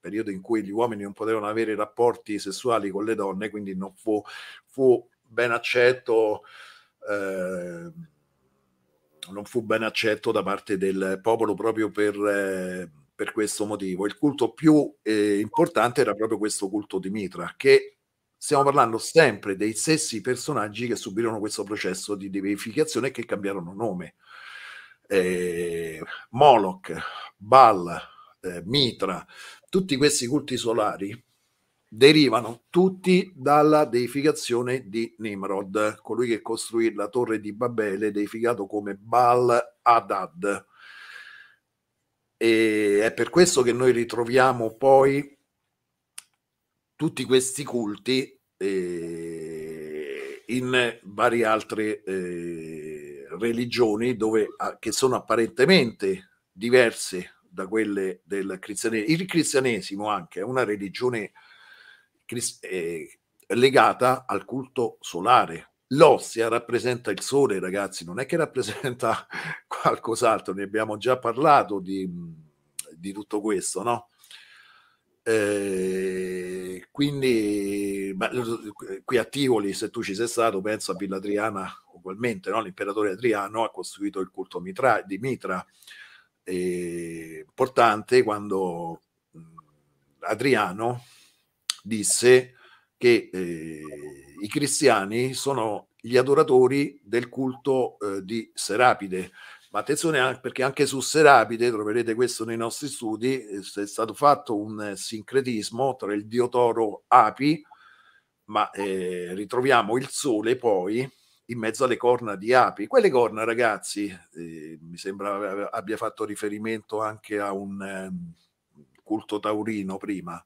periodo in cui gli uomini non potevano avere rapporti sessuali con le donne, quindi non fu, fu ben accetto Ehm, non fu ben accetto da parte del popolo proprio per, eh, per questo motivo. Il culto più eh, importante era proprio questo culto di Mitra, che stiamo parlando sempre dei stessi personaggi che subirono questo processo di deificazione e che cambiarono nome. Eh, Moloch, Baal, eh, Mitra, tutti questi culti solari derivano tutti dalla deificazione di Nimrod, colui che costruì la torre di Babele, deificato come Baal Adad. E è per questo che noi ritroviamo poi tutti questi culti eh, in varie altre eh, religioni dove, ah, che sono apparentemente diverse da quelle del cristianesimo. Il cristianesimo anche è una religione eh, legata al culto solare. L'ossia rappresenta il sole, ragazzi, non è che rappresenta qualcos'altro, ne abbiamo già parlato di, di tutto questo, no? Eh, quindi ma, qui a Tivoli, se tu ci sei stato, penso a Villa Adriana ugualmente, no? l'imperatore Adriano ha costruito il culto mitra, di Mitra, eh, importante quando Adriano disse che eh, i cristiani sono gli adoratori del culto eh, di Serapide. Ma attenzione perché anche su Serapide, troverete questo nei nostri studi, eh, è stato fatto un eh, sincretismo tra il dio toro Api, ma eh, ritroviamo il sole poi in mezzo alle corna di api. Quelle corna, ragazzi, eh, mi sembra abbia fatto riferimento anche a un eh, culto taurino prima,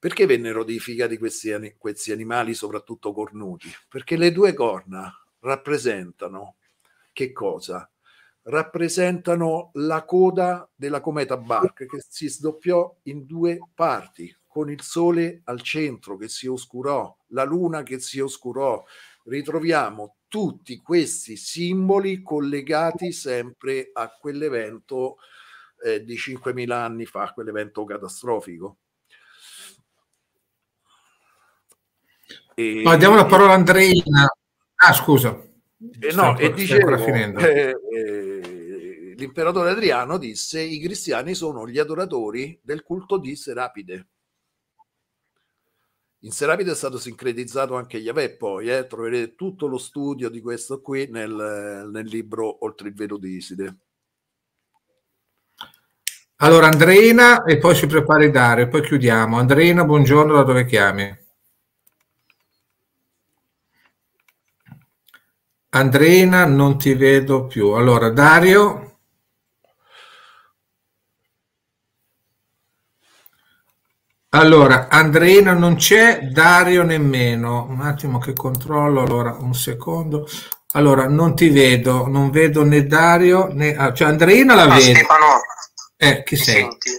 perché vennero deificati questi, questi animali, soprattutto cornuti? Perché le due corna rappresentano che cosa? Rappresentano la coda della cometa Bark che si sdoppiò in due parti, con il sole al centro che si oscurò, la luna che si oscurò. Ritroviamo tutti questi simboli collegati sempre a quell'evento eh, di 5.000 anni fa, quell'evento catastrofico. E, no, diamo la parola a Andreina. Ah, scusa. Eh, no, e dicevo, eh, eh, l'imperatore Adriano disse i cristiani sono gli adoratori del culto di Serapide. In Serapide è stato sincretizzato anche Yahweh poi, eh, troverete tutto lo studio di questo qui nel, nel libro Oltre il Velo di Iside. Allora Andreina e poi si prepari Dario, poi chiudiamo. Andreina, buongiorno, da dove chiami? Andreina non ti vedo più. Allora, Dario. Allora, Andreina non c'è, Dario nemmeno. Un attimo che controllo, allora un secondo. Allora, non ti vedo, non vedo né Dario né... Ah, cioè Andreina la ah, vedo. Stefano. Eh, chi sei? Senti?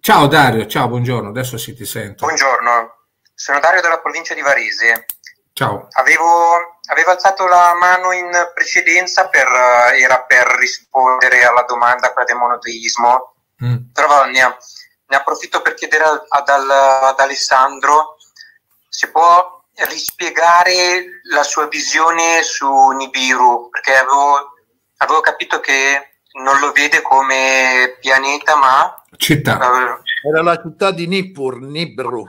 Ciao Dario, ciao, buongiorno, adesso sì ti sento. Buongiorno, sono Dario della provincia di Varese. Ciao. Avevo Aveva alzato la mano in precedenza, per, eh, era per rispondere alla domanda quella del monoteismo, mm. però ne, ne, approfitto per chiedere ad, ad, ad Alessandro se può rispiegare la sua visione su Nibiru, perché avevo, avevo, capito che non lo vede come pianeta, ma città. Uh, Era la città di Nippur, Nibru,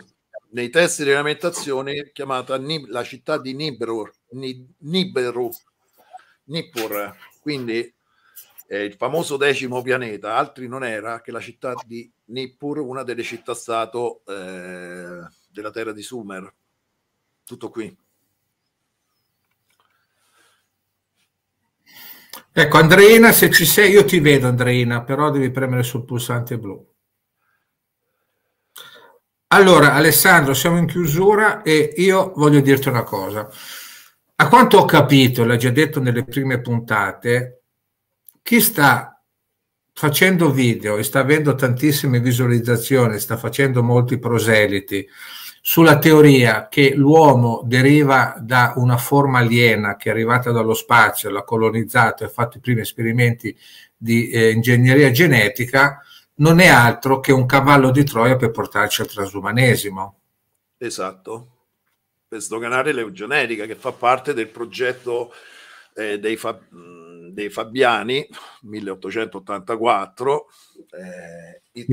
nei testi di lamentazione chiamata Nib- la città di Nibru, Nibiru, Nippur, quindi eh, il famoso decimo pianeta, altri non era che la città di Nippur, una delle città-stato eh, della terra di Sumer. Tutto qui. Ecco Andreina, se ci sei io ti vedo Andreina, però devi premere sul pulsante blu. Allora Alessandro, siamo in chiusura e io voglio dirti una cosa. A quanto ho capito, l'ha già detto nelle prime puntate, chi sta facendo video e sta avendo tantissime visualizzazioni, sta facendo molti proseliti sulla teoria che l'uomo deriva da una forma aliena che è arrivata dallo spazio, l'ha colonizzato e ha fatto i primi esperimenti di eh, ingegneria genetica, non è altro che un cavallo di Troia per portarci al trasumanesimo. Esatto per sdoganare l'eugenetica che fa parte del progetto eh, dei, Fa, dei, Fabiani 1884 eh,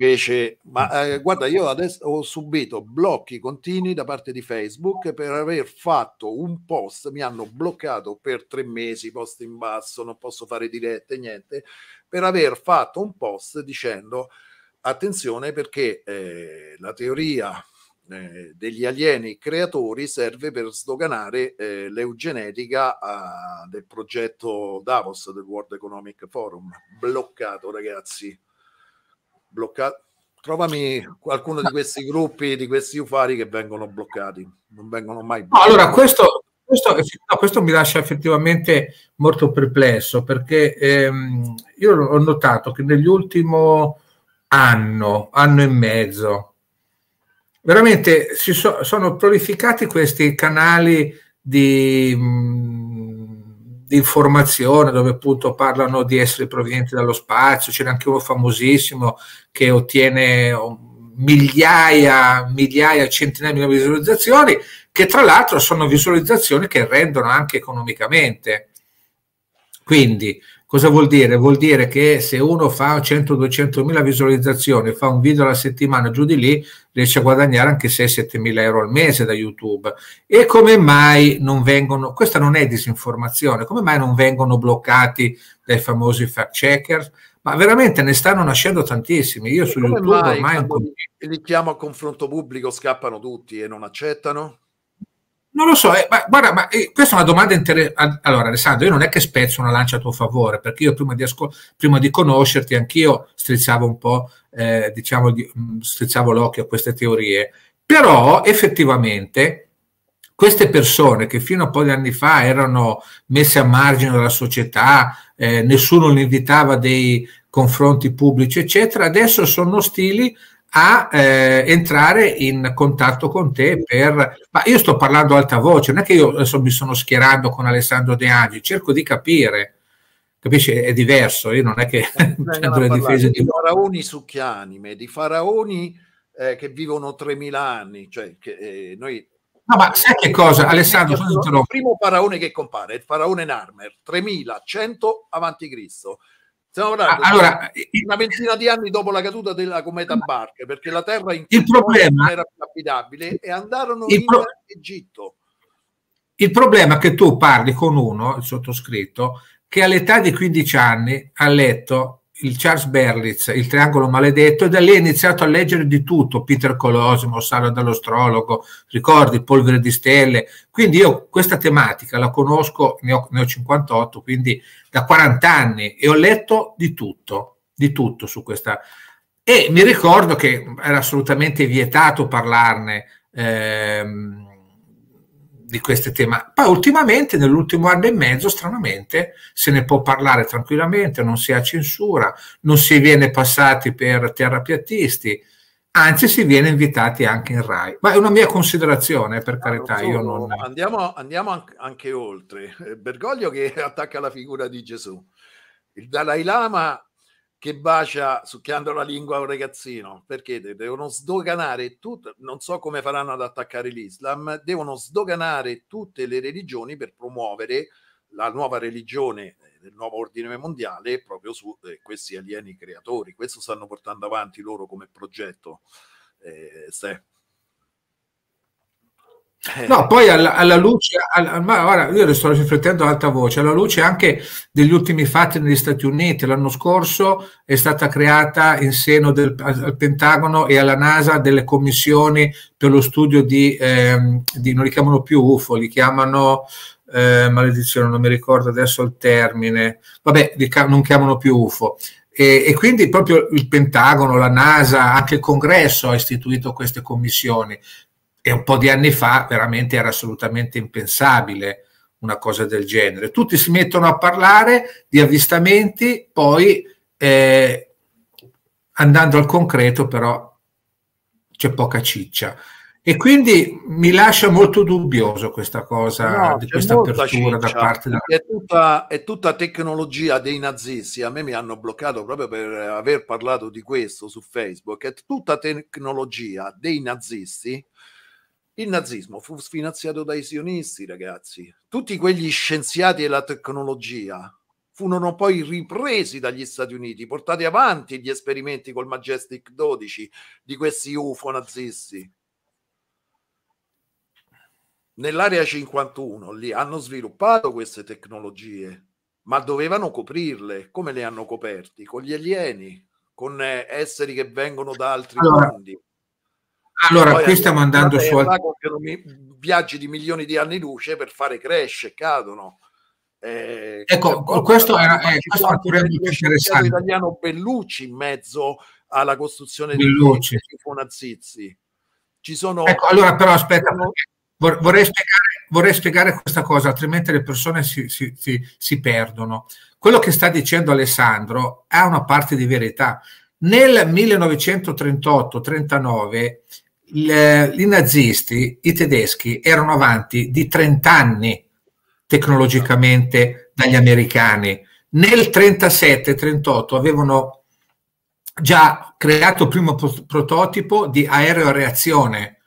invece, ma eh, guarda io adesso ho subito blocchi continui da parte di Facebook per aver fatto un post mi hanno bloccato per tre mesi post in basso non posso fare dirette niente per aver fatto un post dicendo attenzione perché eh, la teoria eh, degli alieni creatori serve per sdoganare eh, l'eugenetica eh, del progetto Davos del World Economic Forum. Bloccato, ragazzi. Bloccato. Trovami qualcuno di questi gruppi, di questi ufari che vengono bloccati, non vengono mai bloccati. Allora, questo, questo, questo mi lascia effettivamente molto perplesso perché ehm, io ho notato che negli ultimi anno, anno e mezzo, veramente si so, sono prolificati questi canali di, di, informazione dove appunto parlano di esseri provenienti dallo spazio, c'era anche uno famosissimo che ottiene oh, migliaia, migliaia, centinaia di visualizzazioni, che tra l'altro sono visualizzazioni che rendono anche economicamente. Quindi Cosa vuol dire? Vuol dire che se uno fa 100-200 mila visualizzazioni, fa un video alla settimana giù di lì, riesce a guadagnare anche 6-7 mila euro al mese da YouTube. E come mai non vengono, questa non è disinformazione, come mai non vengono bloccati dai famosi fact checkers? Ma veramente ne stanno nascendo tantissimi. Io e su YouTube mai, ormai... Un... Li chiamo a confronto pubblico, scappano tutti e non accettano? Non lo so, eh, ma guarda, ma eh, questa è una domanda interessante. Allora, Alessandro, io non è che spezzo una lancia a tuo favore, perché io prima di, ascol- prima di conoscerti anch'io strizzavo un po', eh, diciamo, di, mm, strizzavo l'occhio a queste teorie, però effettivamente queste persone che fino a pochi anni fa erano messe a margine dalla società, eh, nessuno li invitava a dei confronti pubblici, eccetera, adesso sono ostili a eh, entrare in contatto con te per... Ma io sto parlando a alta voce, non è che io adesso mi sono schierando con Alessandro De Angi, cerco di capire, capisci? È diverso, io non è che... Eh, prendo le difese di faraoni succhi anime, di faraoni eh, che vivono 3.000 anni, cioè che, eh, noi... No, ma sai che cosa, Alessandro? Il primo faraone che compare è il faraone Narmer, 3100 avanti Cristo Stiamo parlando allora, una ventina di anni dopo la caduta della cometa Barca, perché la terra in il problema, era più abitabile e andarono in pro- Egitto. Il problema è che tu parli con uno, il sottoscritto, che all'età di 15 anni ha letto il Charles Berlitz, Il triangolo maledetto, e da lì è iniziato a leggere di tutto, Peter Colosimo, Sara dell'Astrologo, ricordi, polvere di stelle, quindi io questa tematica la conosco, ne ho, ne ho 58, quindi da 40 anni, e ho letto di tutto, di tutto su questa... E mi ricordo che era assolutamente vietato parlarne, ehm, di questi temi. Poi ultimamente, nell'ultimo anno e mezzo, stranamente, se ne può parlare tranquillamente, non si ha censura, non si viene passati per terrapiattisti, anzi si viene invitati anche in RAI. Ma è una mia considerazione, per ah, carità, io non... Andiamo, andiamo anche oltre. Eh, Bergoglio che attacca la figura di Gesù. Il Dalai Lama che bacia succhiando la lingua a un ragazzino, perché devono sdoganare tutto, non so come faranno ad attaccare l'Islam, devono sdoganare tutte le religioni per promuovere la nuova religione eh, del nuovo ordine mondiale proprio su eh, questi alieni creatori. Questo stanno portando avanti loro come progetto. Eh, se. Eh. No, poi alla, alla luce, alla, ma ora io le sto riflettendo ad alta voce, alla luce anche degli ultimi fatti negli Stati Uniti, l'anno scorso è stata creata in seno del, al Pentagono e alla NASA delle commissioni per lo studio di, ehm, di non li chiamano più UFO, li chiamano, eh, maledizione, non mi ricordo adesso il termine, vabbè, li, non chiamano più UFO, e, e, quindi proprio il Pentagono, la NASA, anche il Congresso ha istituito queste commissioni e un po' di anni fa veramente era assolutamente impensabile una cosa del genere. Tutti si mettono a parlare di avvistamenti, poi eh, andando al concreto però c'è poca ciccia. E quindi mi lascia molto dubbioso questa cosa, no, di questa apertura ciccia, da parte della... È tutta, è tutta tecnologia dei nazisti, a me mi hanno bloccato proprio per aver parlato di questo su Facebook, è tutta tecnologia dei nazisti il nazismo fu finanziato dai sionisti, ragazzi. Tutti quegli scienziati e la tecnologia furono poi ripresi dagli Stati Uniti, portati avanti gli esperimenti col Majestic 12 di questi UFO nazisti. Nell'area 51 lì hanno sviluppato queste tecnologie, ma dovevano coprirle. Come le hanno coperti? Con gli alieni, con eh, esseri che vengono da altri allora, mondi. Ah, allora, qui stiamo andando su altri viaggi di milioni di anni luce per fare cresce cadono. Eh, ecco, cioè, eh, questo era eh, questo pure interessante. italiano Bellucci in mezzo alla costruzione Bellucci. di Fonazzizi. Ci sono Ecco, allora però aspetta, vorrei spiegare, vorrei spiegare questa cosa, altrimenti le persone si, si, si, si perdono. Quello che sta dicendo Alessandro ha una parte di verità. Nel 1938-39 i nazisti, i tedeschi, erano avanti di 30 anni tecnologicamente dagli americani. Nel 37-38 avevano già creato il primo prototipo di reazione,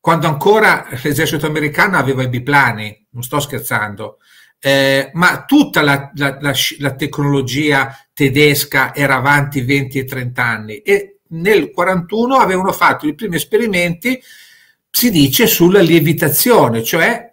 quando ancora l'esercito americano aveva i biplani, non sto scherzando, eh, ma tutta la, la, la, la, tecnologia tedesca era avanti 20 e 30 anni e nel 41 avevano fatto i primi esperimenti, si dice, sulla lievitazione, cioè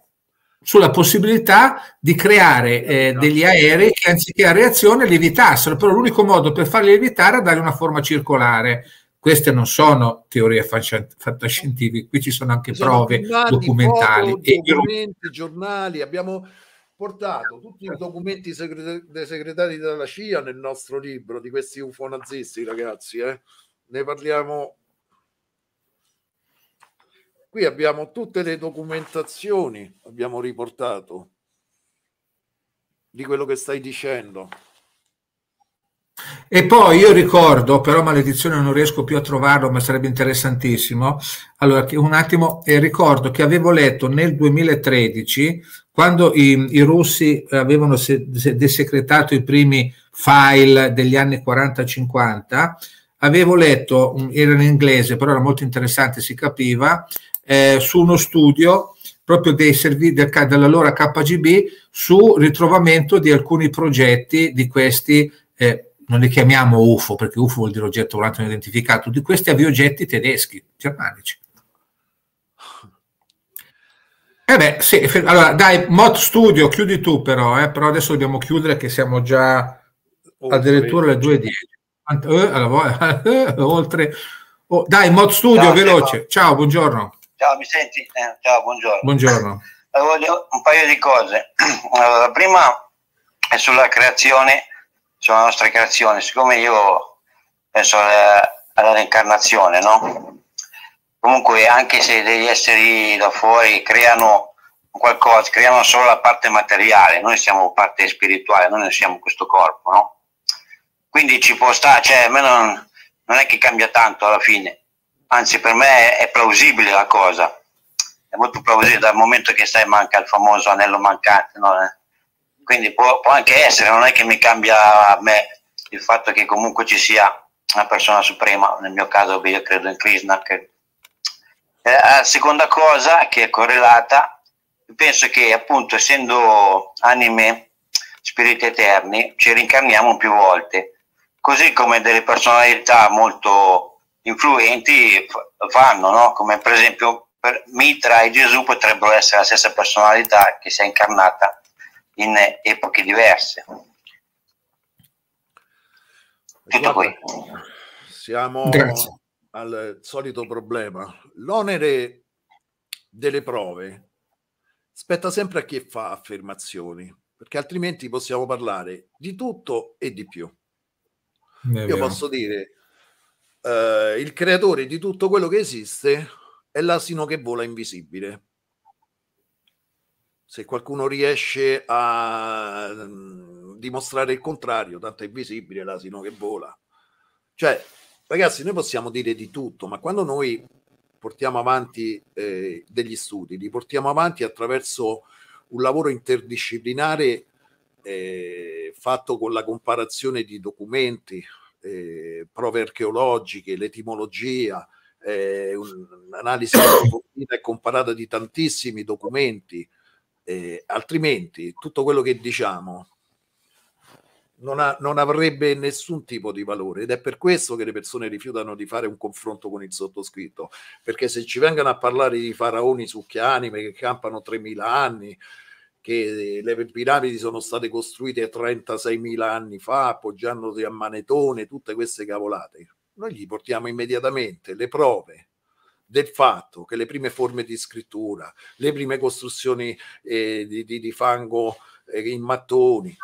sulla possibilità di creare eh, degli aerei che anziché a reazione lievitassero, però l'unico modo per farli lievitare è dare una forma circolare. Queste non sono teorie fantascientifiche, qui ci sono anche prove sono documentali. Foto, e io... giornali, abbiamo portato tutti i documenti segre- dei segretari della CIA nel nostro libro di questi UFO nazisti, ragazzi. Eh? ne parliamo. Qui abbiamo tutte le documentazioni, abbiamo riportato di quello che stai dicendo. E poi io ricordo, però maledizione non riesco più a trovarlo, ma sarebbe interessantissimo. Allora, un attimo, eh, ricordo che avevo letto nel 2013, quando i, i russi avevano se, se desecretato i primi file degli anni 40-50, avevo letto, mm, era in inglese, però era molto interessante, si capiva, eh, su uno studio proprio dei servizi del, dell'allora KGB su ritrovamento di alcuni progetti di questi, eh, non li chiamiamo UFO perché UFO vuol dire oggetto volante non identificato, di questi aviogetti tedeschi, germanici. Eh beh, sì, allora dai, Mod Studio, chiudi tu però, eh, però adesso dobbiamo chiudere che siamo già addirittura alle 2.10. Eh, eh, oltre. Oh, dai, Mod Studio, ciao, veloce. Ciao. ciao, buongiorno. Ciao, mi senti? Eh, ciao, buongiorno. Buongiorno. Allora, eh, un paio di cose. Allora, la prima è sulla creazione, sulla nostra creazione. Siccome io penso alla, alla reincarnazione, no? Comunque, anche se degli esseri da fuori creano qualcosa, creano solo la parte materiale, noi siamo parte spirituale, noi non siamo questo corpo, no? Quindi ci può stare, cioè, a me non, non è che cambia tanto alla fine, anzi per me è plausibile la cosa, è molto plausibile dal momento che sai manca il famoso anello mancante, no? Eh? quindi può, può, anche essere, non è che mi cambia a me il fatto che comunque ci sia una persona suprema, nel mio caso io credo in Krishna. Che... Eh, seconda cosa che è correlata, penso che appunto essendo anime spiriti eterni ci rincarniamo più volte così come delle personalità molto influenti fanno, no? come per esempio per Mitra e Gesù potrebbero essere la stessa personalità che si è incarnata in epoche diverse. Tutto qui. Siamo Grazie. al solito problema. L'onere delle prove spetta sempre a chi fa affermazioni, perché altrimenti possiamo parlare di tutto e di più. Io posso dire, eh, il creatore di tutto quello che esiste è l'asino che vola invisibile. Se qualcuno riesce a mh, mm, dimostrare il contrario, tanto è invisibile l'asino che vola. Cioè, ragazzi, noi possiamo dire di tutto, ma quando noi portiamo avanti eh, degli studi, li portiamo avanti attraverso un lavoro interdisciplinare eh, fatto con la comparazione di documenti, eh, prove archeologiche, l'etimologia, eh, un'analisi e comparata di tantissimi documenti, eh, altrimenti tutto quello che diciamo non, ha, non, avrebbe nessun tipo di valore ed è per questo che le persone rifiutano di fare un confronto con il sottoscritto, perché se ci vengono a parlare di faraoni succhianime che campano 3.000 anni, che eh, le piramidi sono state costruite 36.000 anni fa, appoggiandosi a manetone, tutte queste cavolate. Noi gli portiamo immediatamente le prove del fatto che le prime forme di scrittura, le prime costruzioni eh, di, di, di, fango eh, in mattoni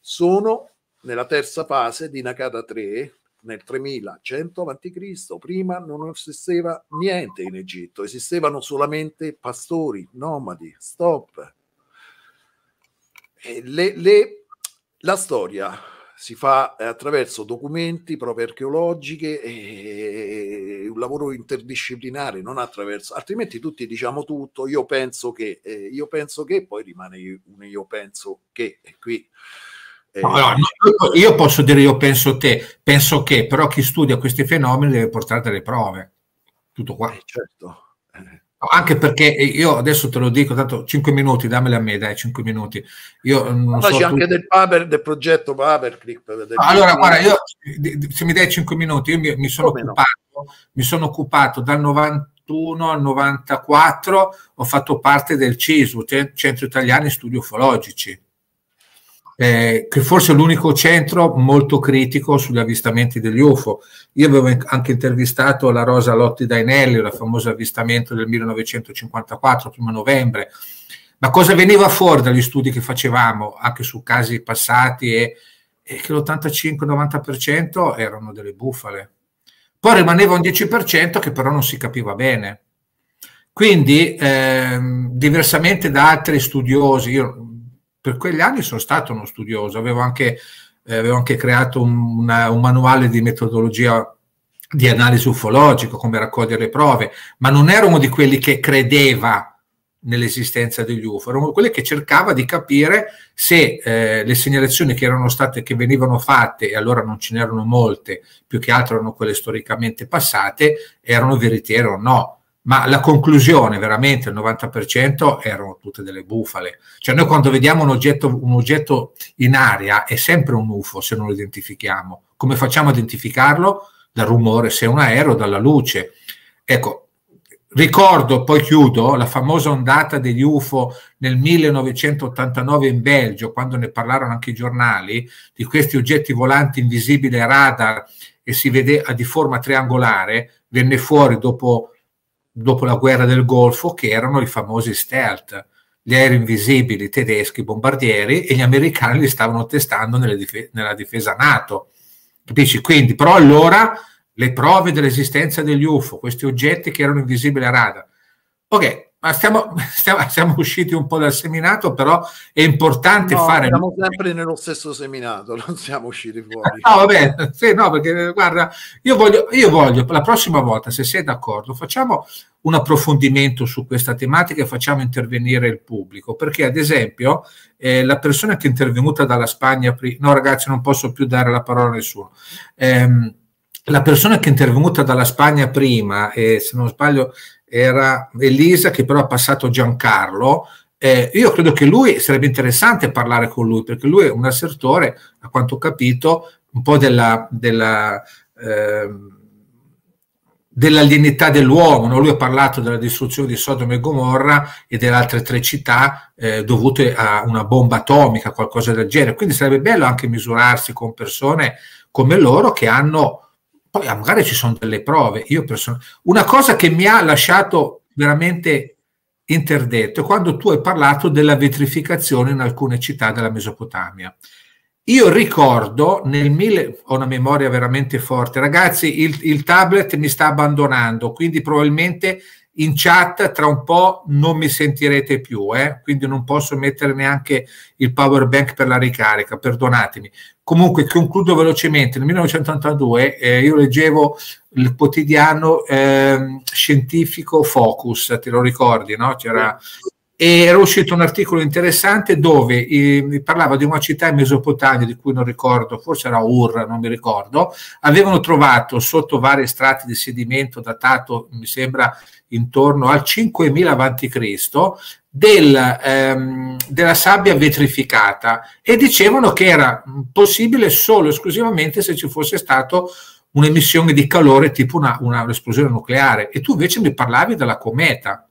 sono nella terza fase di Nakata 3 nel 3100 a.C. Prima non esisteva niente in Egitto, esistevano solamente pastori, nomadi, stop, eh, le, le, la storia si fa attraverso documenti, prove archeologiche e un lavoro interdisciplinare, non attraverso, altrimenti tutti diciamo tutto, io penso che, eh, io penso che, poi rimane un io penso che, e qui... Eh, no, no, io posso dire io penso te, penso che, però chi studia questi fenomeni deve portare delle prove, tutto qua. Eh, certo, anche perché eh, io adesso te lo dico, tanto 5 minuti, dammeli a me, dai, 5 minuti. Io mm, non so tu... anche del, paper, del progetto Paperclip. Del ah, allora, guarda, io, se mi dai 5 minuti, io mi, mi, sono occupato, no? mi sono occupato dal 91 al 94, ho fatto parte del CISU, Centro Italiano Studi Ufologici eh, che forse è l'unico centro molto critico sugli avvistamenti degli UFO. Io avevo anche intervistato la Rosa Lotti Dainelli, il famoso avvistamento del 1954, primo novembre, ma cosa veniva fuori dagli studi che facevamo anche su casi passati e, e che l'85-90% erano delle bufale. Poi rimaneva un 10% che però non si capiva bene. Quindi, ehm, diversamente da altri studiosi, io per quegli anni sono stato uno studioso, avevo anche, eh, avevo anche creato un, una, un manuale di metodologia di analisi ufologica, come raccogliere le prove, ma non ero uno di quelli che credeva nell'esistenza degli UFO, erano quelle che cercava di capire se eh, le segnalazioni che erano state, che venivano fatte, e allora non ce n'erano molte, più che altro erano quelle storicamente passate, erano veritiere o no ma la conclusione veramente il 90% erano tutte delle bufale. Cioè noi quando vediamo un oggetto, un oggetto in aria è sempre un UFO se non lo identifichiamo. Come facciamo a identificarlo? Dal rumore, se è un aereo, dalla luce. Ecco, ricordo, poi chiudo, la famosa ondata degli UFO nel 1989 in Belgio, quando ne parlarono anche i giornali, di questi oggetti volanti invisibili ai radar e si vede di forma triangolare, venne fuori dopo dopo la guerra del Golfo, che erano i famosi stealth, gli aerei invisibili tedeschi bombardieri e gli americani li stavano testando dif- nella difesa NATO. Capisci? Quindi, però allora le prove dell'esistenza degli UFO, questi oggetti che erano invisibili a radar. Ok, ma stiamo, stiamo, siamo usciti un po' dal seminato, però è importante no, fare... Siamo sempre nello stesso seminato, non siamo usciti fuori. No, vabbè, sì, no, perché guarda, io voglio, io voglio la prossima volta, se sei d'accordo, facciamo un approfondimento su questa tematica e facciamo intervenire il pubblico, perché ad esempio eh, la persona che è intervenuta dalla Spagna, no ragazzi non posso più dare la parola a nessuno, ehm, la persona che è intervenuta dalla Spagna prima, e se non sbaglio era Elisa che però ha passato Giancarlo. Eh, io credo che lui sarebbe interessante parlare con lui perché lui è un assertore, a quanto ho capito, un po' della, della, eh, dell'alienità dell'uomo. No? Lui ha parlato della distruzione di Sodoma e Gomorra e delle altre tre città eh, dovute a una bomba atomica, qualcosa del genere. Quindi sarebbe bello anche misurarsi con persone come loro che hanno poi ah, magari ci sono delle prove. Io una cosa che mi ha lasciato veramente interdetto è quando tu hai parlato della vetrificazione in alcune città della Mesopotamia. Io ricordo nel 1000, ho una memoria veramente forte, ragazzi, il, il tablet mi sta abbandonando, quindi probabilmente in chat tra un po' non mi sentirete più, eh? quindi non posso mettere neanche il power bank per la ricarica, perdonatemi. Comunque concludo velocemente, nel 1982 eh, io leggevo il quotidiano eh, scientifico Focus, te lo ricordi, no? C'era e era uscito un articolo interessante dove eh, parlava di una città in Mesopotamia di cui non ricordo, forse era Ur, non mi ricordo, avevano trovato sotto vari strati di sedimento datato, mi sembra, intorno al 5000 a.C., del, ehm, della sabbia vetrificata e dicevano che era possibile solo e esclusivamente se ci fosse stato un'emissione di calore tipo una, una, un'esplosione nucleare e tu invece mi parlavi della cometa.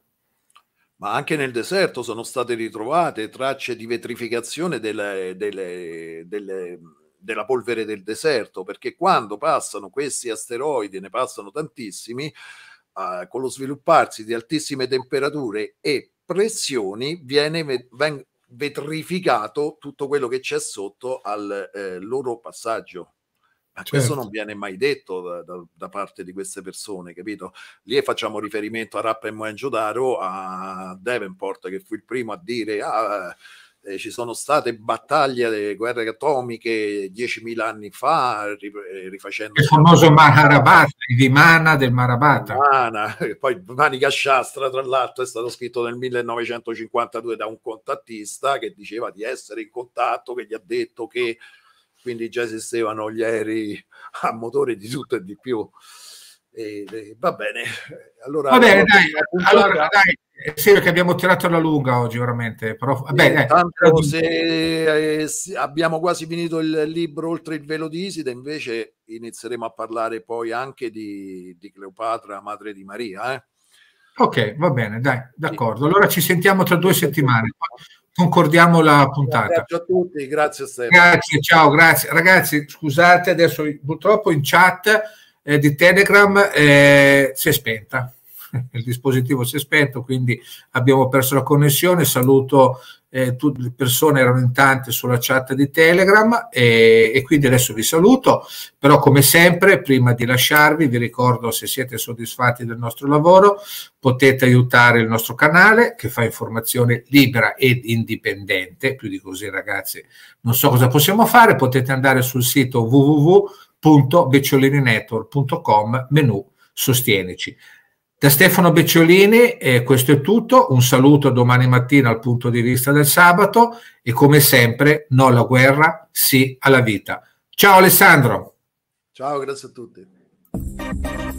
Ma anche nel deserto sono state ritrovate tracce di vetrificazione delle, delle, delle, della polvere del deserto, perché quando passano questi asteroidi, ne passano tantissimi, eh, con lo svilupparsi di altissime temperature e pressioni viene vetrificato tutto quello che c'è sotto al eh, loro passaggio. Ma certo. questo non viene mai detto da, da, da, parte di queste persone, capito? Lì facciamo riferimento a Rappa e Daro, a Davenport, che fu il primo a dire ah, eh, ci sono state battaglie, guerre atomiche 10.000 anni fa, eh, rifacendo... Il famoso Maharabata, il Vimana del Maharabata. Vimana, poi Manica Shastra, tra l'altro, è stato scritto nel 1952 da un contattista che diceva di essere in contatto, che gli ha detto che quindi già esistevano gli aerei a motore di tutto e di più. E, e, va bene, allora... Va bene, dai, allora, dai è serio che abbiamo tirato alla lunga oggi, veramente. Però, vabbè, eh, se eh, abbiamo quasi finito il libro Oltre il velo di Iside, invece inizieremo a parlare poi anche di, di Cleopatra, madre di Maria. Eh? Ok, va bene, dai, d'accordo. Allora ci sentiamo tra due settimane. Concordiamo la puntata. Grazie a tutti, grazie Stefano. Grazie, ciao, grazie. Ragazzi, scusate, adesso purtroppo in chat eh, di Telegram eh, si è spenta. il dispositivo si è spento, quindi abbiamo perso la connessione. Saluto eh, tutte le persone, erano in tante sulla chat di Telegram e, e, quindi adesso vi saluto. Però come sempre, prima di lasciarvi, vi ricordo se siete soddisfatti del nostro lavoro, potete aiutare il nostro canale che fa informazione libera ed indipendente. Più di così ragazzi, non so cosa possiamo fare, potete andare sul sito www.becciolininetwork.com menu sostienici. Da Stefano Becciolini eh, questo è tutto, un saluto domani mattina al punto di vista del sabato e come sempre no alla guerra, sì alla vita. Ciao Alessandro. Ciao, grazie a tutti.